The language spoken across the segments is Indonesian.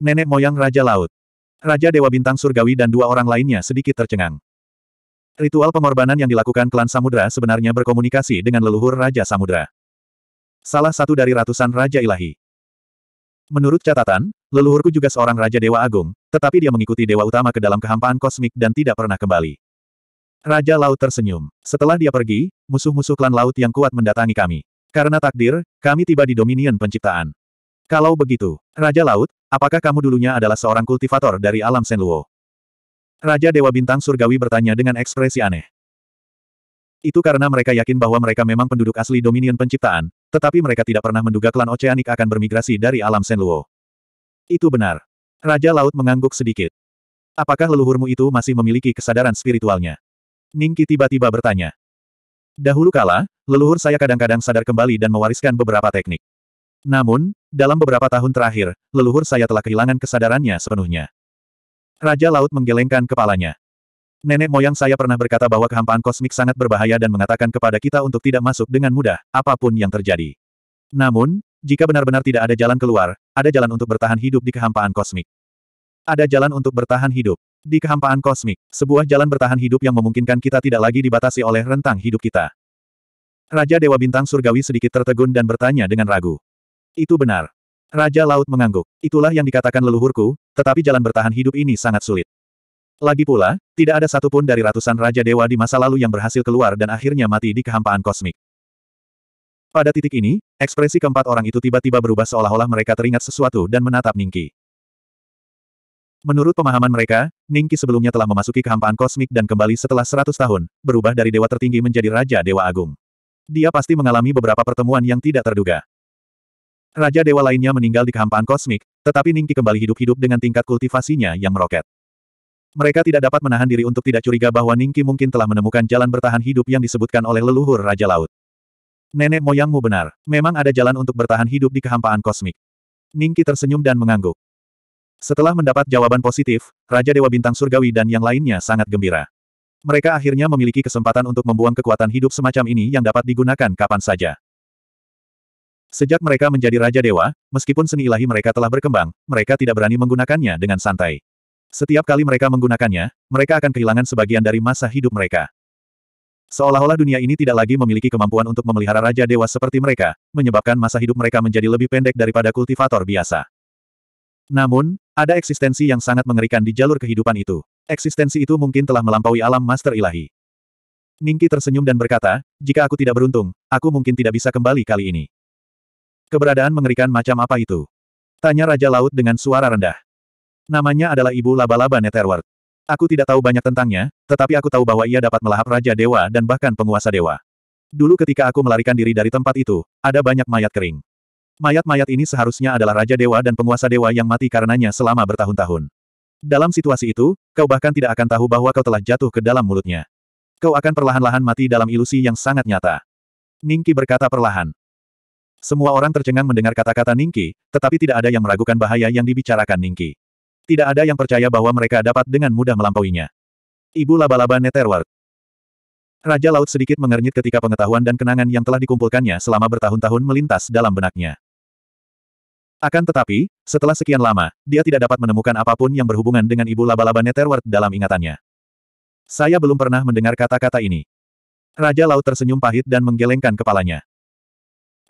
Nenek moyang Raja Laut. Raja Dewa Bintang Surgawi dan dua orang lainnya sedikit tercengang. Ritual pengorbanan yang dilakukan klan Samudra sebenarnya berkomunikasi dengan leluhur Raja Samudra. Salah satu dari ratusan Raja Ilahi. Menurut catatan, leluhurku juga seorang Raja Dewa Agung, tetapi dia mengikuti Dewa Utama ke dalam kehampaan kosmik dan tidak pernah kembali. Raja Laut tersenyum. Setelah dia pergi, musuh-musuh klan Laut yang kuat mendatangi kami. Karena takdir, kami tiba di Dominion Penciptaan. Kalau begitu, Raja Laut, Apakah kamu dulunya adalah seorang kultivator dari alam Senluo? Raja Dewa Bintang Surgawi bertanya dengan ekspresi aneh. Itu karena mereka yakin bahwa mereka memang penduduk asli Dominion Penciptaan, tetapi mereka tidak pernah menduga klan Oceanik akan bermigrasi dari alam Senluo. Itu benar. Raja Laut mengangguk sedikit. Apakah leluhurmu itu masih memiliki kesadaran spiritualnya? Ningki tiba-tiba bertanya. Dahulu kala, leluhur saya kadang-kadang sadar kembali dan mewariskan beberapa teknik. Namun, dalam beberapa tahun terakhir, leluhur saya telah kehilangan kesadarannya sepenuhnya. Raja Laut menggelengkan kepalanya. Nenek moyang saya pernah berkata bahwa kehampaan kosmik sangat berbahaya dan mengatakan kepada kita untuk tidak masuk dengan mudah, apapun yang terjadi. Namun, jika benar-benar tidak ada jalan keluar, ada jalan untuk bertahan hidup di kehampaan kosmik. Ada jalan untuk bertahan hidup. Di kehampaan kosmik, sebuah jalan bertahan hidup yang memungkinkan kita tidak lagi dibatasi oleh rentang hidup kita. Raja Dewa Bintang Surgawi sedikit tertegun dan bertanya dengan ragu. Itu benar. Raja Laut mengangguk. Itulah yang dikatakan leluhurku, tetapi jalan bertahan hidup ini sangat sulit. Lagi pula, tidak ada satupun dari ratusan Raja Dewa di masa lalu yang berhasil keluar dan akhirnya mati di kehampaan kosmik. Pada titik ini, ekspresi keempat orang itu tiba-tiba berubah seolah-olah mereka teringat sesuatu dan menatap Ningki. Menurut pemahaman mereka, Ningki sebelumnya telah memasuki kehampaan kosmik dan kembali setelah seratus tahun, berubah dari dewa tertinggi menjadi Raja Dewa Agung. Dia pasti mengalami beberapa pertemuan yang tidak terduga. Raja dewa lainnya meninggal di kehampaan kosmik, tetapi Ningki kembali hidup-hidup dengan tingkat kultivasinya yang meroket. Mereka tidak dapat menahan diri untuk tidak curiga bahwa Ningki mungkin telah menemukan jalan bertahan hidup yang disebutkan oleh leluhur Raja Laut. Nenek moyangmu benar, memang ada jalan untuk bertahan hidup di kehampaan kosmik. Ningki tersenyum dan mengangguk. Setelah mendapat jawaban positif, Raja Dewa Bintang Surgawi dan yang lainnya sangat gembira. Mereka akhirnya memiliki kesempatan untuk membuang kekuatan hidup semacam ini yang dapat digunakan kapan saja. Sejak mereka menjadi Raja Dewa, meskipun seni ilahi mereka telah berkembang, mereka tidak berani menggunakannya dengan santai. Setiap kali mereka menggunakannya, mereka akan kehilangan sebagian dari masa hidup mereka. Seolah-olah dunia ini tidak lagi memiliki kemampuan untuk memelihara Raja Dewa seperti mereka, menyebabkan masa hidup mereka menjadi lebih pendek daripada kultivator biasa. Namun, ada eksistensi yang sangat mengerikan di jalur kehidupan itu. Eksistensi itu mungkin telah melampaui alam master ilahi. Ningki tersenyum dan berkata, jika aku tidak beruntung, aku mungkin tidak bisa kembali kali ini. Keberadaan mengerikan macam apa itu? Tanya Raja Laut dengan suara rendah. Namanya adalah Ibu Laba-Laba Netherworld. Aku tidak tahu banyak tentangnya, tetapi aku tahu bahwa ia dapat melahap Raja Dewa dan bahkan penguasa Dewa. Dulu ketika aku melarikan diri dari tempat itu, ada banyak mayat kering. Mayat-mayat ini seharusnya adalah Raja Dewa dan penguasa Dewa yang mati karenanya selama bertahun-tahun. Dalam situasi itu, kau bahkan tidak akan tahu bahwa kau telah jatuh ke dalam mulutnya. Kau akan perlahan-lahan mati dalam ilusi yang sangat nyata. Ningki berkata perlahan. Semua orang tercengang mendengar kata-kata Ningki, tetapi tidak ada yang meragukan bahaya yang dibicarakan Ningki. Tidak ada yang percaya bahwa mereka dapat dengan mudah melampauinya. Ibu laba-laba Netherward. Raja Laut sedikit mengernyit ketika pengetahuan dan kenangan yang telah dikumpulkannya selama bertahun-tahun melintas dalam benaknya. Akan tetapi, setelah sekian lama, dia tidak dapat menemukan apapun yang berhubungan dengan ibu laba-laba Netherworld dalam ingatannya. Saya belum pernah mendengar kata-kata ini. Raja Laut tersenyum pahit dan menggelengkan kepalanya.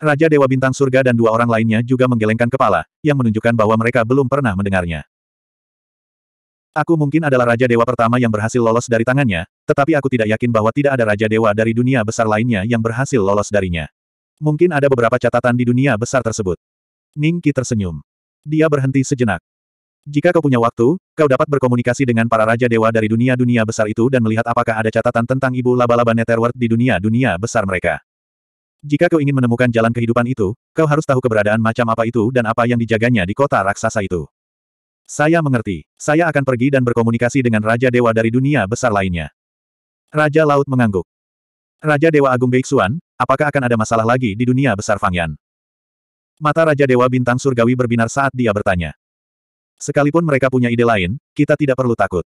Raja Dewa Bintang Surga dan dua orang lainnya juga menggelengkan kepala, yang menunjukkan bahwa mereka belum pernah mendengarnya. Aku mungkin adalah Raja Dewa pertama yang berhasil lolos dari tangannya, tetapi aku tidak yakin bahwa tidak ada Raja Dewa dari dunia besar lainnya yang berhasil lolos darinya. Mungkin ada beberapa catatan di dunia besar tersebut. Ning Qi tersenyum. Dia berhenti sejenak. Jika kau punya waktu, kau dapat berkomunikasi dengan para raja dewa dari dunia-dunia besar itu dan melihat apakah ada catatan tentang ibu laba-laba Netherworld di dunia-dunia besar mereka. Jika kau ingin menemukan jalan kehidupan itu, kau harus tahu keberadaan macam apa itu dan apa yang dijaganya di kota raksasa itu. Saya mengerti. Saya akan pergi dan berkomunikasi dengan Raja Dewa dari dunia besar lainnya. Raja Laut mengangguk. Raja Dewa Agung Beiksuan, apakah akan ada masalah lagi di dunia besar Fangyan? Mata Raja Dewa Bintang Surgawi berbinar saat dia bertanya. Sekalipun mereka punya ide lain, kita tidak perlu takut.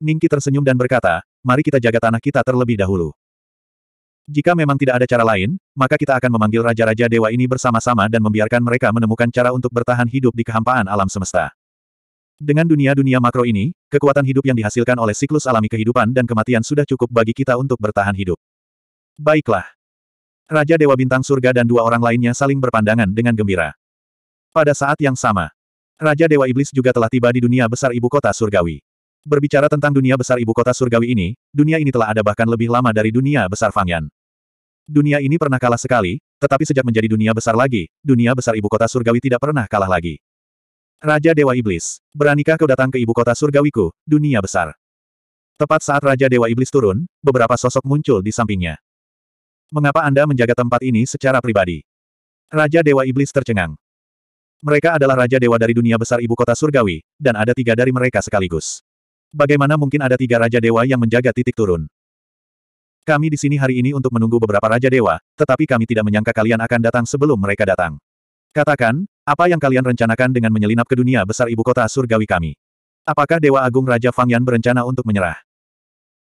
Ningki tersenyum dan berkata, mari kita jaga tanah kita terlebih dahulu. Jika memang tidak ada cara lain, maka kita akan memanggil raja-raja dewa ini bersama-sama dan membiarkan mereka menemukan cara untuk bertahan hidup di kehampaan alam semesta. Dengan dunia-dunia makro ini, kekuatan hidup yang dihasilkan oleh siklus alami kehidupan dan kematian sudah cukup bagi kita untuk bertahan hidup. Baiklah. Raja Dewa Bintang Surga dan dua orang lainnya saling berpandangan dengan gembira. Pada saat yang sama, Raja Dewa Iblis juga telah tiba di dunia besar ibu kota surgawi. Berbicara tentang dunia besar ibu kota surgawi ini, dunia ini telah ada bahkan lebih lama dari dunia besar Fangyan. Dunia ini pernah kalah sekali, tetapi sejak menjadi dunia besar lagi, dunia besar ibu kota surgawi tidak pernah kalah lagi. Raja Dewa Iblis, beranikah kau datang ke ibu kota surgawiku, dunia besar? Tepat saat Raja Dewa Iblis turun, beberapa sosok muncul di sampingnya. Mengapa Anda menjaga tempat ini secara pribadi? Raja Dewa Iblis tercengang. Mereka adalah Raja Dewa dari dunia besar ibu kota surgawi, dan ada tiga dari mereka sekaligus. Bagaimana mungkin ada tiga Raja Dewa yang menjaga titik turun? Kami di sini hari ini untuk menunggu beberapa Raja Dewa, tetapi kami tidak menyangka kalian akan datang sebelum mereka datang. Katakan, apa yang kalian rencanakan dengan menyelinap ke dunia besar ibu kota surgawi kami? Apakah Dewa Agung Raja Fang Fangyan berencana untuk menyerah?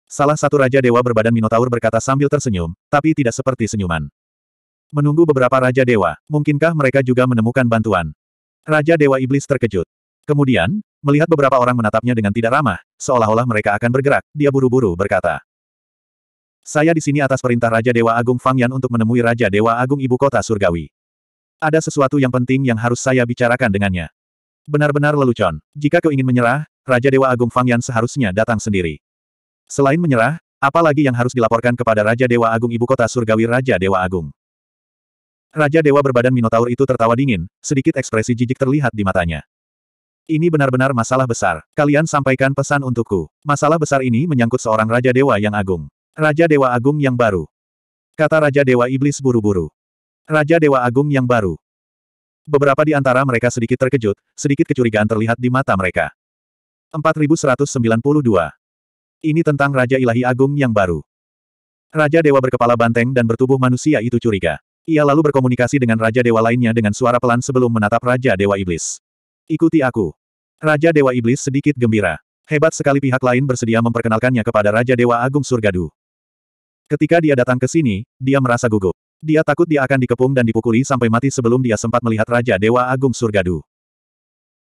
Salah satu Raja Dewa berbadan Minotaur berkata sambil tersenyum, tapi tidak seperti senyuman. Menunggu beberapa Raja Dewa, mungkinkah mereka juga menemukan bantuan? Raja Dewa Iblis terkejut. Kemudian, Melihat beberapa orang menatapnya dengan tidak ramah, seolah-olah mereka akan bergerak, dia buru-buru berkata. Saya di sini atas perintah Raja Dewa Agung Fang Yan untuk menemui Raja Dewa Agung Ibu Kota Surgawi. Ada sesuatu yang penting yang harus saya bicarakan dengannya. Benar-benar lelucon. Jika kau ingin menyerah, Raja Dewa Agung Fang Yan seharusnya datang sendiri. Selain menyerah, apa lagi yang harus dilaporkan kepada Raja Dewa Agung Ibu Kota Surgawi Raja Dewa Agung. Raja Dewa berbadan Minotaur itu tertawa dingin, sedikit ekspresi jijik terlihat di matanya. Ini benar-benar masalah besar. Kalian sampaikan pesan untukku. Masalah besar ini menyangkut seorang Raja Dewa yang agung. Raja Dewa Agung yang baru. Kata Raja Dewa Iblis buru-buru. Raja Dewa Agung yang baru. Beberapa di antara mereka sedikit terkejut, sedikit kecurigaan terlihat di mata mereka. 4192. Ini tentang Raja Ilahi Agung yang baru. Raja Dewa berkepala banteng dan bertubuh manusia itu curiga. Ia lalu berkomunikasi dengan Raja Dewa lainnya dengan suara pelan sebelum menatap Raja Dewa Iblis. Ikuti aku. Raja Dewa Iblis sedikit gembira. Hebat sekali pihak lain bersedia memperkenalkannya kepada Raja Dewa Agung Surgadu. Ketika dia datang ke sini, dia merasa gugup. Dia takut dia akan dikepung dan dipukuli sampai mati sebelum dia sempat melihat Raja Dewa Agung Surgadu.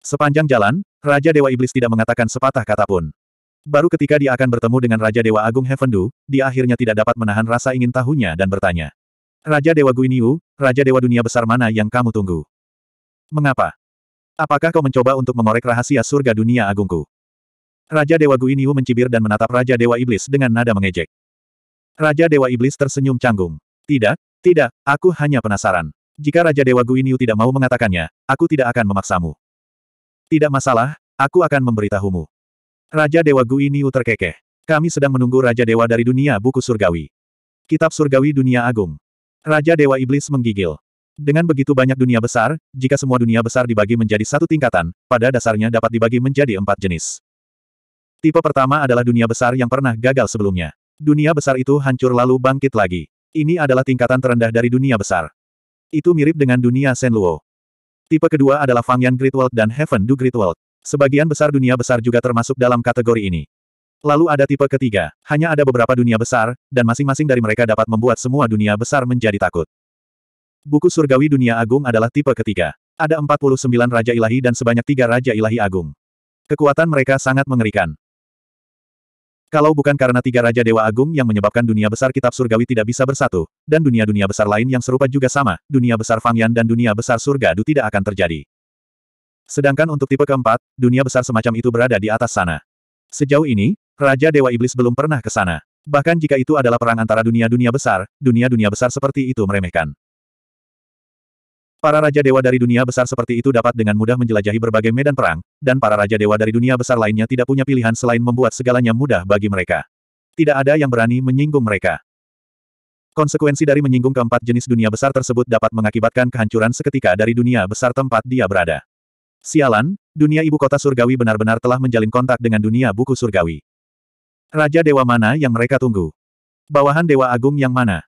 Sepanjang jalan, Raja Dewa Iblis tidak mengatakan sepatah kata pun. Baru ketika dia akan bertemu dengan Raja Dewa Agung Heavendu, dia akhirnya tidak dapat menahan rasa ingin tahunya dan bertanya. Raja Dewa Guiniu, Raja Dewa Dunia Besar mana yang kamu tunggu? Mengapa? Apakah kau mencoba untuk mengorek rahasia surga dunia agungku? Raja Dewa Guiniu mencibir dan menatap Raja Dewa Iblis dengan nada mengejek. Raja Dewa Iblis tersenyum canggung. Tidak, tidak, aku hanya penasaran. Jika Raja Dewa Guiniu tidak mau mengatakannya, aku tidak akan memaksamu. Tidak masalah, aku akan memberitahumu. Raja Dewa Guiniu terkekeh. Kami sedang menunggu Raja Dewa dari dunia buku surgawi. Kitab surgawi dunia agung. Raja Dewa Iblis menggigil. Dengan begitu banyak dunia besar, jika semua dunia besar dibagi menjadi satu tingkatan, pada dasarnya dapat dibagi menjadi empat jenis. Tipe pertama adalah dunia besar yang pernah gagal sebelumnya. Dunia besar itu hancur lalu bangkit lagi. Ini adalah tingkatan terendah dari dunia besar. Itu mirip dengan dunia Senluo. Tipe kedua adalah Fangyan Great World dan Heaven Do Great World. Sebagian besar dunia besar juga termasuk dalam kategori ini. Lalu ada tipe ketiga, hanya ada beberapa dunia besar, dan masing-masing dari mereka dapat membuat semua dunia besar menjadi takut. Buku Surgawi Dunia Agung adalah tipe ketiga. Ada 49 Raja Ilahi dan sebanyak tiga Raja Ilahi Agung. Kekuatan mereka sangat mengerikan. Kalau bukan karena tiga Raja Dewa Agung yang menyebabkan dunia besar kitab surgawi tidak bisa bersatu, dan dunia-dunia besar lain yang serupa juga sama, dunia besar Fangyan dan dunia besar surga Du tidak akan terjadi. Sedangkan untuk tipe keempat, dunia besar semacam itu berada di atas sana. Sejauh ini, Raja Dewa Iblis belum pernah ke sana. Bahkan jika itu adalah perang antara dunia-dunia besar, dunia-dunia besar seperti itu meremehkan. Para Raja Dewa dari dunia besar seperti itu dapat dengan mudah menjelajahi berbagai medan perang, dan para Raja Dewa dari dunia besar lainnya tidak punya pilihan selain membuat segalanya mudah bagi mereka. Tidak ada yang berani menyinggung mereka. Konsekuensi dari menyinggung keempat jenis dunia besar tersebut dapat mengakibatkan kehancuran seketika dari dunia besar tempat dia berada. Sialan, dunia ibu kota surgawi benar-benar telah menjalin kontak dengan dunia buku surgawi. Raja Dewa mana yang mereka tunggu? Bawahan Dewa Agung yang mana?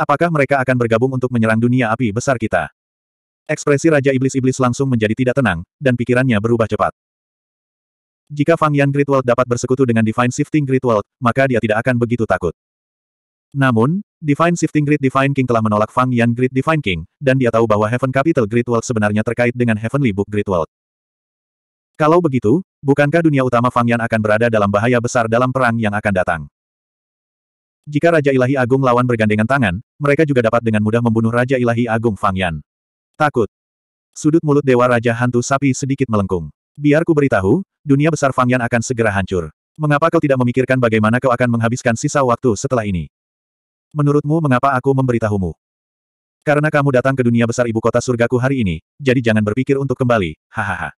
Apakah mereka akan bergabung untuk menyerang dunia api besar kita? Ekspresi Raja Iblis-Iblis langsung menjadi tidak tenang, dan pikirannya berubah cepat. Jika Fang Yan Great World dapat bersekutu dengan Divine Shifting Great World, maka dia tidak akan begitu takut. Namun, Divine Shifting Great Divine King telah menolak Fang Yan Great Divine King, dan dia tahu bahwa Heaven Capital Great World sebenarnya terkait dengan Heavenly Book Great World. Kalau begitu, bukankah dunia utama Fang Yan akan berada dalam bahaya besar dalam perang yang akan datang? Jika Raja Ilahi Agung lawan bergandengan tangan, mereka juga dapat dengan mudah membunuh Raja Ilahi Agung Fang Yan. Takut. Sudut mulut Dewa Raja Hantu Sapi sedikit melengkung. Biar ku beritahu, dunia besar Fang Yan akan segera hancur. Mengapa kau tidak memikirkan bagaimana kau akan menghabiskan sisa waktu setelah ini? Menurutmu mengapa aku memberitahumu? Karena kamu datang ke dunia besar ibu kota surgaku hari ini, jadi jangan berpikir untuk kembali, hahaha.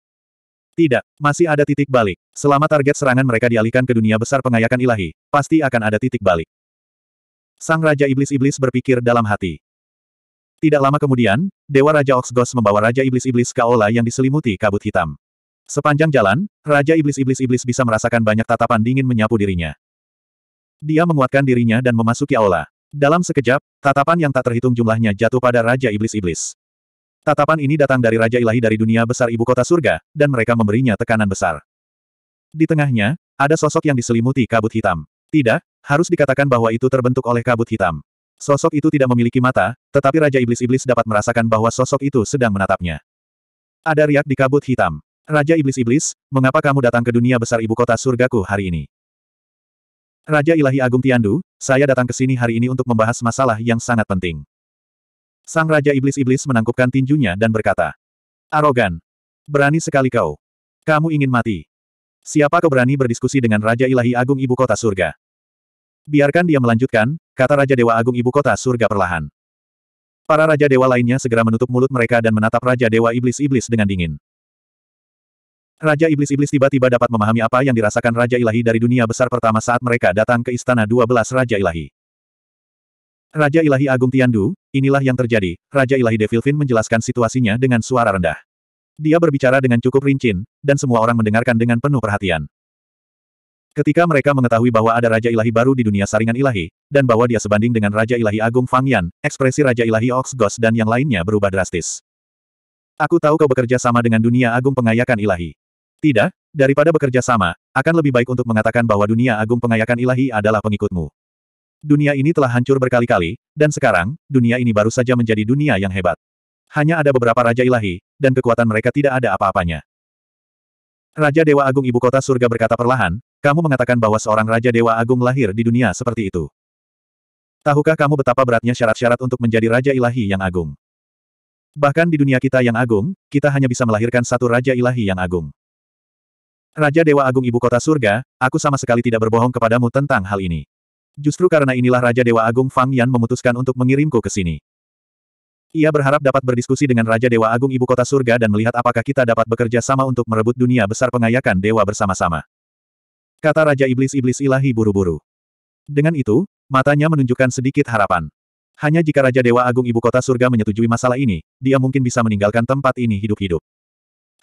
Tidak, masih ada titik balik. Selama target serangan mereka dialihkan ke dunia besar pengayakan ilahi, pasti akan ada titik balik. Sang Raja Iblis-Iblis berpikir dalam hati. Tidak lama kemudian, Dewa Raja Oxgos membawa Raja Iblis-Iblis Kaola yang diselimuti kabut hitam. Sepanjang jalan, Raja Iblis-Iblis-Iblis bisa merasakan banyak tatapan dingin menyapu dirinya. Dia menguatkan dirinya dan memasuki Aula. Dalam sekejap, tatapan yang tak terhitung jumlahnya jatuh pada Raja Iblis-Iblis. Tatapan ini datang dari Raja Ilahi dari dunia besar ibu kota surga, dan mereka memberinya tekanan besar. Di tengahnya, ada sosok yang diselimuti kabut hitam. Tidak, harus dikatakan bahwa itu terbentuk oleh kabut hitam. Sosok itu tidak memiliki mata, tetapi Raja Iblis-Iblis dapat merasakan bahwa sosok itu sedang menatapnya. Ada riak di kabut hitam. Raja Iblis-Iblis, mengapa kamu datang ke dunia besar ibu kota surgaku hari ini? Raja Ilahi Agung Tiandu, saya datang ke sini hari ini untuk membahas masalah yang sangat penting. Sang Raja Iblis-Iblis menangkupkan tinjunya dan berkata, Arogan! Berani sekali kau! Kamu ingin mati! Siapa kau berani berdiskusi dengan Raja Ilahi Agung Ibu Kota Surga? Biarkan dia melanjutkan, kata Raja Dewa Agung Ibu Kota Surga perlahan. Para Raja Dewa lainnya segera menutup mulut mereka dan menatap Raja Dewa Iblis-Iblis dengan dingin. Raja Iblis-Iblis tiba-tiba dapat memahami apa yang dirasakan Raja Ilahi dari dunia besar pertama saat mereka datang ke Istana 12 Raja Ilahi. Raja Ilahi Agung Tiandu, inilah yang terjadi, Raja Ilahi Devilfin menjelaskan situasinya dengan suara rendah. Dia berbicara dengan cukup rincin, dan semua orang mendengarkan dengan penuh perhatian. Ketika mereka mengetahui bahwa ada Raja Ilahi baru di dunia saringan ilahi, dan bahwa dia sebanding dengan Raja Ilahi Agung Fang Yan, ekspresi Raja Ilahi Ox Ghost dan yang lainnya berubah drastis. Aku tahu kau bekerja sama dengan dunia agung pengayakan ilahi. Tidak, daripada bekerja sama, akan lebih baik untuk mengatakan bahwa dunia agung pengayakan ilahi adalah pengikutmu. Dunia ini telah hancur berkali-kali, dan sekarang, dunia ini baru saja menjadi dunia yang hebat. Hanya ada beberapa Raja Ilahi, dan kekuatan mereka tidak ada apa-apanya. Raja Dewa Agung Ibu Kota Surga berkata perlahan, kamu mengatakan bahwa seorang Raja Dewa Agung lahir di dunia seperti itu. Tahukah kamu betapa beratnya syarat-syarat untuk menjadi Raja Ilahi yang Agung? Bahkan di dunia kita yang agung, kita hanya bisa melahirkan satu Raja Ilahi yang Agung. Raja Dewa Agung Ibu Kota Surga, aku sama sekali tidak berbohong kepadamu tentang hal ini. Justru karena inilah Raja Dewa Agung Fang Yan memutuskan untuk mengirimku ke sini. Ia berharap dapat berdiskusi dengan Raja Dewa Agung Ibu Kota Surga dan melihat apakah kita dapat bekerja sama untuk merebut dunia besar pengayakan dewa bersama-sama. Kata Raja Iblis-Iblis Ilahi buru-buru. Dengan itu, matanya menunjukkan sedikit harapan. Hanya jika Raja Dewa Agung Ibu Kota Surga menyetujui masalah ini, dia mungkin bisa meninggalkan tempat ini hidup-hidup.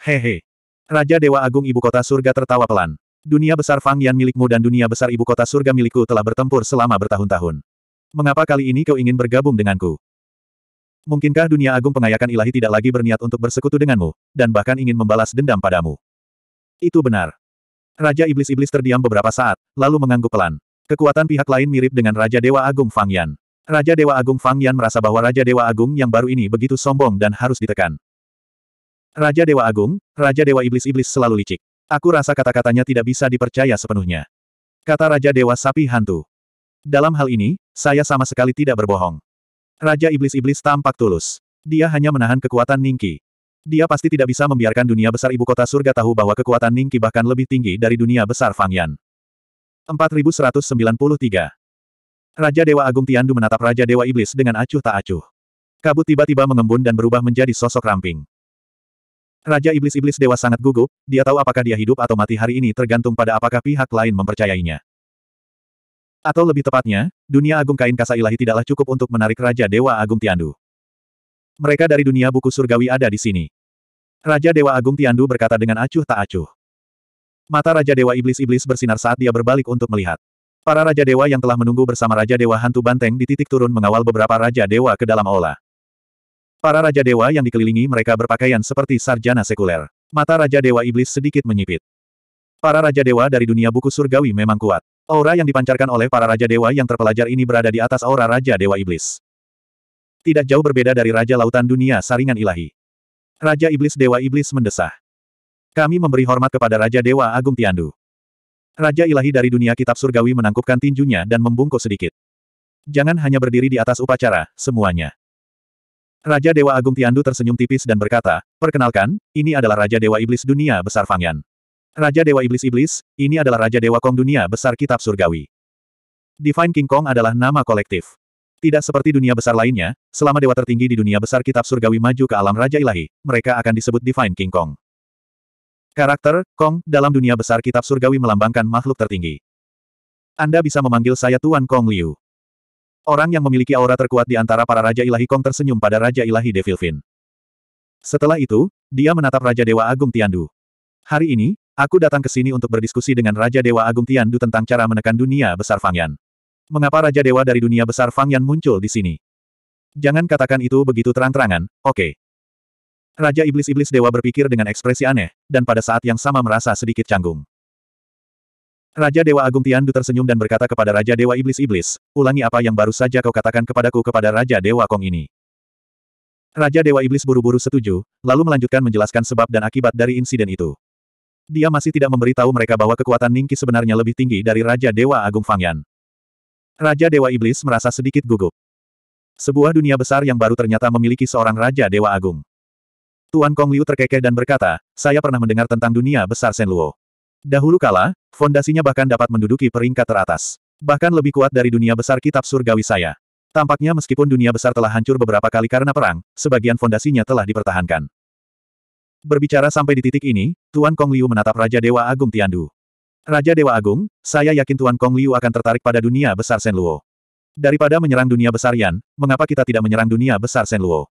Hehe. Raja Dewa Agung Ibu Kota Surga tertawa pelan. Dunia besar Fang Yan milikmu dan dunia besar Ibu Kota Surga milikku telah bertempur selama bertahun-tahun. Mengapa kali ini kau ingin bergabung denganku? Mungkinkah dunia agung pengayakan ilahi tidak lagi berniat untuk bersekutu denganmu, dan bahkan ingin membalas dendam padamu? Itu benar. Raja Iblis-Iblis terdiam beberapa saat, lalu mengangguk pelan. Kekuatan pihak lain mirip dengan Raja Dewa Agung Fang Yan. Raja Dewa Agung Fang Yan merasa bahwa Raja Dewa Agung yang baru ini begitu sombong dan harus ditekan. Raja Dewa Agung, Raja Dewa Iblis-Iblis selalu licik. Aku rasa kata-katanya tidak bisa dipercaya sepenuhnya. Kata Raja Dewa Sapi Hantu. Dalam hal ini, saya sama sekali tidak berbohong. Raja Iblis-Iblis tampak tulus. Dia hanya menahan kekuatan Ningki. Dia pasti tidak bisa membiarkan dunia besar ibu kota surga tahu bahwa kekuatan Ningki bahkan lebih tinggi dari dunia besar Fang Yan. 4193 Raja Dewa Agung Tiandu menatap Raja Dewa Iblis dengan acuh tak acuh. Kabut tiba-tiba mengembun dan berubah menjadi sosok ramping. Raja Iblis-Iblis Dewa sangat gugup, dia tahu apakah dia hidup atau mati hari ini tergantung pada apakah pihak lain mempercayainya. Atau lebih tepatnya, dunia agung kain kasa ilahi tidaklah cukup untuk menarik Raja Dewa Agung Tiandu. Mereka dari dunia buku surgawi ada di sini. Raja Dewa Agung Tiandu berkata dengan acuh tak acuh. Mata Raja Dewa Iblis-Iblis bersinar saat dia berbalik untuk melihat. Para Raja Dewa yang telah menunggu bersama Raja Dewa Hantu Banteng di titik turun mengawal beberapa Raja Dewa ke dalam aula. Para Raja Dewa yang dikelilingi mereka berpakaian seperti sarjana sekuler. Mata Raja Dewa Iblis sedikit menyipit. Para Raja Dewa dari dunia buku surgawi memang kuat. Aura yang dipancarkan oleh para Raja Dewa yang terpelajar ini berada di atas aura Raja Dewa Iblis. Tidak jauh berbeda dari Raja Lautan Dunia Saringan Ilahi. Raja Iblis Dewa Iblis mendesah. Kami memberi hormat kepada Raja Dewa Agung Tiandu. Raja Ilahi dari dunia kitab surgawi menangkupkan tinjunya dan membungkuk sedikit. Jangan hanya berdiri di atas upacara, semuanya. Raja Dewa Agung Tiandu tersenyum tipis dan berkata, Perkenalkan, ini adalah Raja Dewa Iblis Dunia Besar Fangyan. Raja Dewa Iblis-Iblis, ini adalah Raja Dewa Kong dunia besar kitab surgawi. Divine King Kong adalah nama kolektif. Tidak seperti dunia besar lainnya, selama dewa tertinggi di dunia besar kitab surgawi maju ke alam Raja Ilahi, mereka akan disebut Divine King Kong. Karakter, Kong, dalam dunia besar kitab surgawi melambangkan makhluk tertinggi. Anda bisa memanggil saya Tuan Kong Liu. Orang yang memiliki aura terkuat di antara para Raja Ilahi Kong tersenyum pada Raja Ilahi Devilfin. Setelah itu, dia menatap Raja Dewa Agung Tiandu. Hari ini, Aku datang ke sini untuk berdiskusi dengan Raja Dewa Agung Tian Du tentang cara menekan dunia besar Fangyan. Mengapa Raja Dewa dari dunia besar Fangyan muncul di sini? Jangan katakan itu begitu terang-terangan, oke. Okay. Raja Iblis-Iblis Dewa berpikir dengan ekspresi aneh, dan pada saat yang sama merasa sedikit canggung. Raja Dewa Agung Tian Du tersenyum dan berkata kepada Raja Dewa Iblis-Iblis, ulangi apa yang baru saja kau katakan kepadaku kepada Raja Dewa Kong ini. Raja Dewa Iblis buru-buru setuju, lalu melanjutkan menjelaskan sebab dan akibat dari insiden itu. Dia masih tidak memberitahu mereka bahwa kekuatan Ningki sebenarnya lebih tinggi dari Raja Dewa Agung Fangyan. Raja Dewa Iblis merasa sedikit gugup. Sebuah dunia besar yang baru ternyata memiliki seorang Raja Dewa Agung. Tuan Kong Liu terkekeh dan berkata, saya pernah mendengar tentang dunia besar Luo. Dahulu kala, fondasinya bahkan dapat menduduki peringkat teratas. Bahkan lebih kuat dari dunia besar kitab surgawi saya. Tampaknya meskipun dunia besar telah hancur beberapa kali karena perang, sebagian fondasinya telah dipertahankan. Berbicara sampai di titik ini, Tuan Kong Liu menatap Raja Dewa Agung Tiandu. Raja Dewa Agung, saya yakin Tuan Kong Liu akan tertarik pada dunia besar Luo. Daripada menyerang dunia besar Yan, mengapa kita tidak menyerang dunia besar Luo?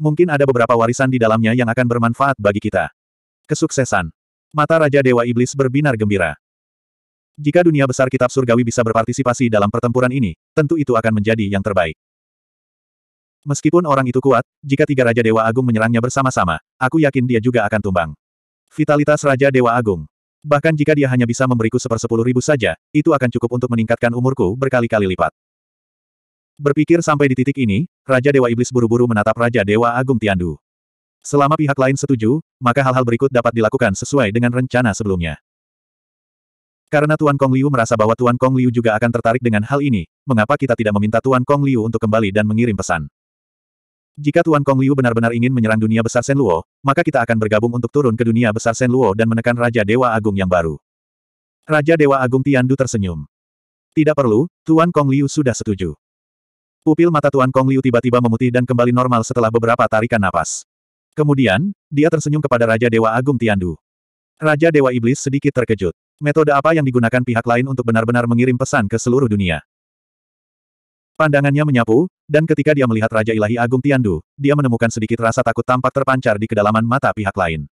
Mungkin ada beberapa warisan di dalamnya yang akan bermanfaat bagi kita. Kesuksesan. Mata Raja Dewa Iblis berbinar gembira. Jika dunia besar kitab surgawi bisa berpartisipasi dalam pertempuran ini, tentu itu akan menjadi yang terbaik. Meskipun orang itu kuat, jika tiga Raja Dewa Agung menyerangnya bersama-sama, aku yakin dia juga akan tumbang. Vitalitas Raja Dewa Agung. Bahkan jika dia hanya bisa memberiku sepersepuluh ribu saja, itu akan cukup untuk meningkatkan umurku berkali-kali lipat. Berpikir sampai di titik ini, Raja Dewa Iblis buru-buru menatap Raja Dewa Agung Tiandu. Selama pihak lain setuju, maka hal-hal berikut dapat dilakukan sesuai dengan rencana sebelumnya. Karena Tuan Kong Liu merasa bahwa Tuan Kong Liu juga akan tertarik dengan hal ini, mengapa kita tidak meminta Tuan Kong Liu untuk kembali dan mengirim pesan? Jika Tuan Kong Liu benar-benar ingin menyerang dunia besar Luo, maka kita akan bergabung untuk turun ke dunia besar Luo dan menekan Raja Dewa Agung yang baru. Raja Dewa Agung Tiandu tersenyum. Tidak perlu, Tuan Kong Liu sudah setuju. Pupil mata Tuan Kong Liu tiba-tiba memutih dan kembali normal setelah beberapa tarikan napas. Kemudian, dia tersenyum kepada Raja Dewa Agung Tiandu. Raja Dewa Iblis sedikit terkejut. Metode apa yang digunakan pihak lain untuk benar-benar mengirim pesan ke seluruh dunia? Pandangannya menyapu, dan ketika dia melihat Raja Ilahi Agung Tiandu, dia menemukan sedikit rasa takut tampak terpancar di kedalaman mata pihak lain.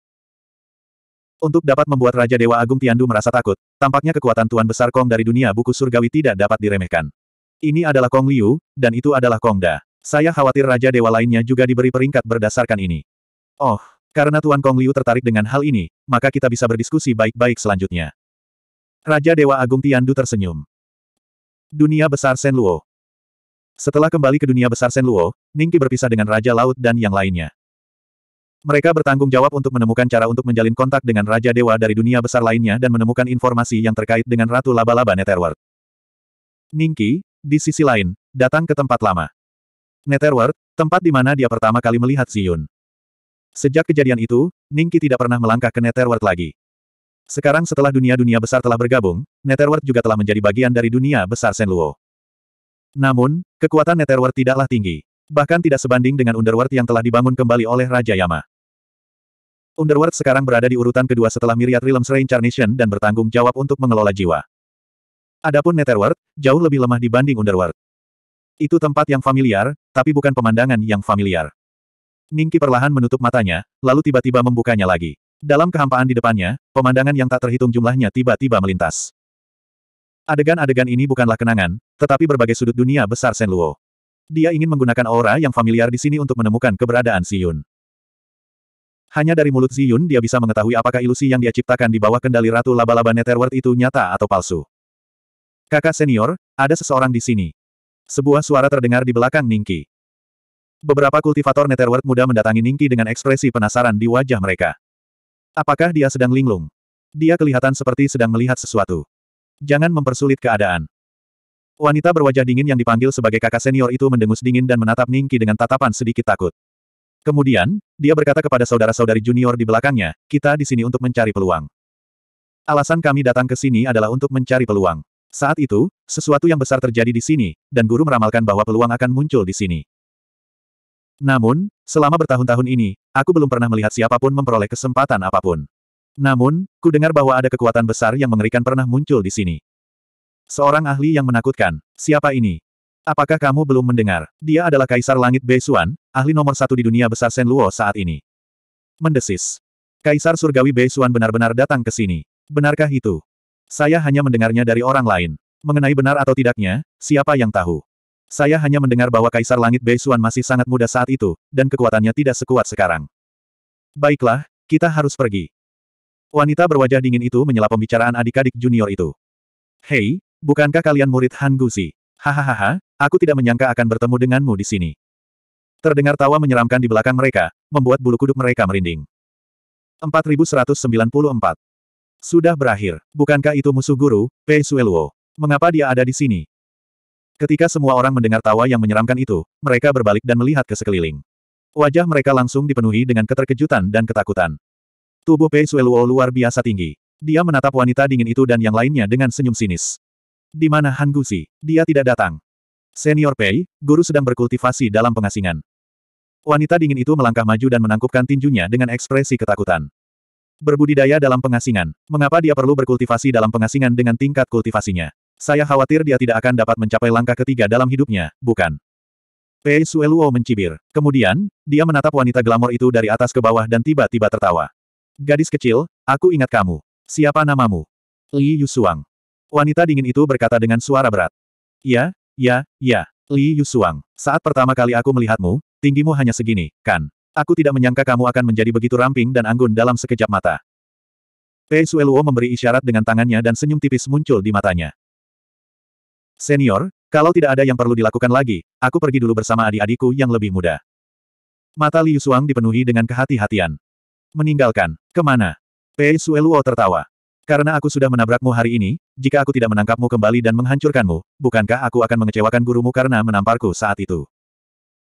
Untuk dapat membuat Raja Dewa Agung Tiandu merasa takut, tampaknya kekuatan Tuan Besar Kong dari dunia buku surgawi tidak dapat diremehkan. Ini adalah Kong Liu, dan itu adalah Kong Da. Saya khawatir Raja Dewa lainnya juga diberi peringkat berdasarkan ini. Oh, karena Tuan Kong Liu tertarik dengan hal ini, maka kita bisa berdiskusi baik-baik selanjutnya. Raja Dewa Agung Tiandu tersenyum. Dunia Besar Sen Luo. Setelah kembali ke dunia besar Senluo, Ningki berpisah dengan Raja Laut dan yang lainnya. Mereka bertanggung jawab untuk menemukan cara untuk menjalin kontak dengan Raja Dewa dari dunia besar lainnya dan menemukan informasi yang terkait dengan Ratu Laba-Laba Netherworld. Ningki, di sisi lain, datang ke tempat lama. Netherworld, tempat di mana dia pertama kali melihat Ziyun. Sejak kejadian itu, Ningki tidak pernah melangkah ke Netherworld lagi. Sekarang setelah dunia-dunia besar telah bergabung, Netherworld juga telah menjadi bagian dari dunia besar Senluo. Namun, kekuatan Netherworld tidaklah tinggi. Bahkan tidak sebanding dengan Underworld yang telah dibangun kembali oleh Raja Yama. Underworld sekarang berada di urutan kedua setelah Myriad Realms Reincarnation dan bertanggung jawab untuk mengelola jiwa. Adapun Netherworld, jauh lebih lemah dibanding Underworld. Itu tempat yang familiar, tapi bukan pemandangan yang familiar. Ningki perlahan menutup matanya, lalu tiba-tiba membukanya lagi. Dalam kehampaan di depannya, pemandangan yang tak terhitung jumlahnya tiba-tiba melintas. Adegan-adegan ini bukanlah kenangan, tetapi berbagai sudut dunia besar Luo. Dia ingin menggunakan aura yang familiar di sini untuk menemukan keberadaan Yun. Hanya dari mulut Yun dia bisa mengetahui apakah ilusi yang dia ciptakan di bawah kendali Ratu Laba-Laba Netherworld itu nyata atau palsu. Kakak senior, ada seseorang di sini. Sebuah suara terdengar di belakang Ningki. Beberapa kultivator Netherworld muda mendatangi Ningki dengan ekspresi penasaran di wajah mereka. Apakah dia sedang linglung? Dia kelihatan seperti sedang melihat sesuatu. Jangan mempersulit keadaan. Wanita berwajah dingin yang dipanggil sebagai kakak senior itu mendengus dingin dan menatap Ningki dengan tatapan sedikit takut. Kemudian, dia berkata kepada saudara-saudari junior di belakangnya, kita di sini untuk mencari peluang. Alasan kami datang ke sini adalah untuk mencari peluang. Saat itu, sesuatu yang besar terjadi di sini, dan guru meramalkan bahwa peluang akan muncul di sini. Namun, selama bertahun-tahun ini, aku belum pernah melihat siapapun memperoleh kesempatan apapun. Namun, ku dengar bahwa ada kekuatan besar yang mengerikan pernah muncul di sini. Seorang ahli yang menakutkan. Siapa ini? Apakah kamu belum mendengar? Dia adalah Kaisar Langit Beisuan, ahli nomor satu di dunia besar Sen Luo saat ini. Mendesis. Kaisar Surgawi Beisuan benar-benar datang ke sini. Benarkah itu? Saya hanya mendengarnya dari orang lain. Mengenai benar atau tidaknya, siapa yang tahu? Saya hanya mendengar bahwa Kaisar Langit Beisuan masih sangat muda saat itu, dan kekuatannya tidak sekuat sekarang. Baiklah, kita harus pergi. Wanita berwajah dingin itu menyela pembicaraan adik-adik junior itu. Hei, bukankah kalian murid Han Guzi? Hahaha, aku tidak menyangka akan bertemu denganmu di sini. Terdengar tawa menyeramkan di belakang mereka, membuat bulu kuduk mereka merinding. 4194. Sudah berakhir, bukankah itu musuh guru, Pei Sueluo? Mengapa dia ada di sini? Ketika semua orang mendengar tawa yang menyeramkan itu, mereka berbalik dan melihat ke sekeliling. Wajah mereka langsung dipenuhi dengan keterkejutan dan ketakutan. Tubuh Pei Sueluo luar biasa tinggi. Dia menatap wanita dingin itu dan yang lainnya dengan senyum sinis. Di mana Han Gu Guzi? Dia tidak datang. Senior Pei, guru sedang berkultivasi dalam pengasingan. Wanita dingin itu melangkah maju dan menangkupkan tinjunya dengan ekspresi ketakutan. Berbudidaya dalam pengasingan. Mengapa dia perlu berkultivasi dalam pengasingan dengan tingkat kultivasinya? Saya khawatir dia tidak akan dapat mencapai langkah ketiga dalam hidupnya, bukan? Pei Sueluo mencibir. Kemudian, dia menatap wanita glamor itu dari atas ke bawah dan tiba-tiba tertawa. Gadis kecil, aku ingat kamu. Siapa namamu? Li Yusuang. Wanita dingin itu berkata dengan suara berat. Ya, ya, ya, Li Yusuang. Saat pertama kali aku melihatmu, tinggimu hanya segini, kan? Aku tidak menyangka kamu akan menjadi begitu ramping dan anggun dalam sekejap mata. Pei Sueluo memberi isyarat dengan tangannya dan senyum tipis muncul di matanya. Senior, kalau tidak ada yang perlu dilakukan lagi, aku pergi dulu bersama adik-adikku yang lebih muda. Mata Li Yusuang dipenuhi dengan kehati-hatian. Meninggalkan. Kemana? Pei Sueluo tertawa. Karena aku sudah menabrakmu hari ini, jika aku tidak menangkapmu kembali dan menghancurkanmu, bukankah aku akan mengecewakan gurumu karena menamparku saat itu?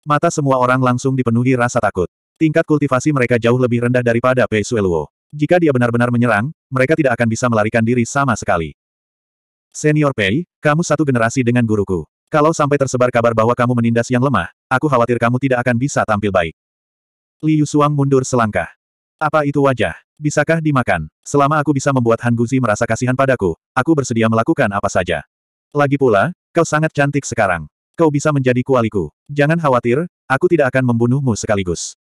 Mata semua orang langsung dipenuhi rasa takut. Tingkat kultivasi mereka jauh lebih rendah daripada Pei Sueluo. Jika dia benar-benar menyerang, mereka tidak akan bisa melarikan diri sama sekali. Senior Pei, kamu satu generasi dengan guruku. Kalau sampai tersebar kabar bahwa kamu menindas yang lemah, aku khawatir kamu tidak akan bisa tampil baik. Liu Suang mundur selangkah. Apa itu wajah? Bisakah dimakan? Selama aku bisa membuat Han Guzi merasa kasihan padaku, aku bersedia melakukan apa saja. Lagi pula, kau sangat cantik sekarang. Kau bisa menjadi kualiku. Jangan khawatir, aku tidak akan membunuhmu sekaligus.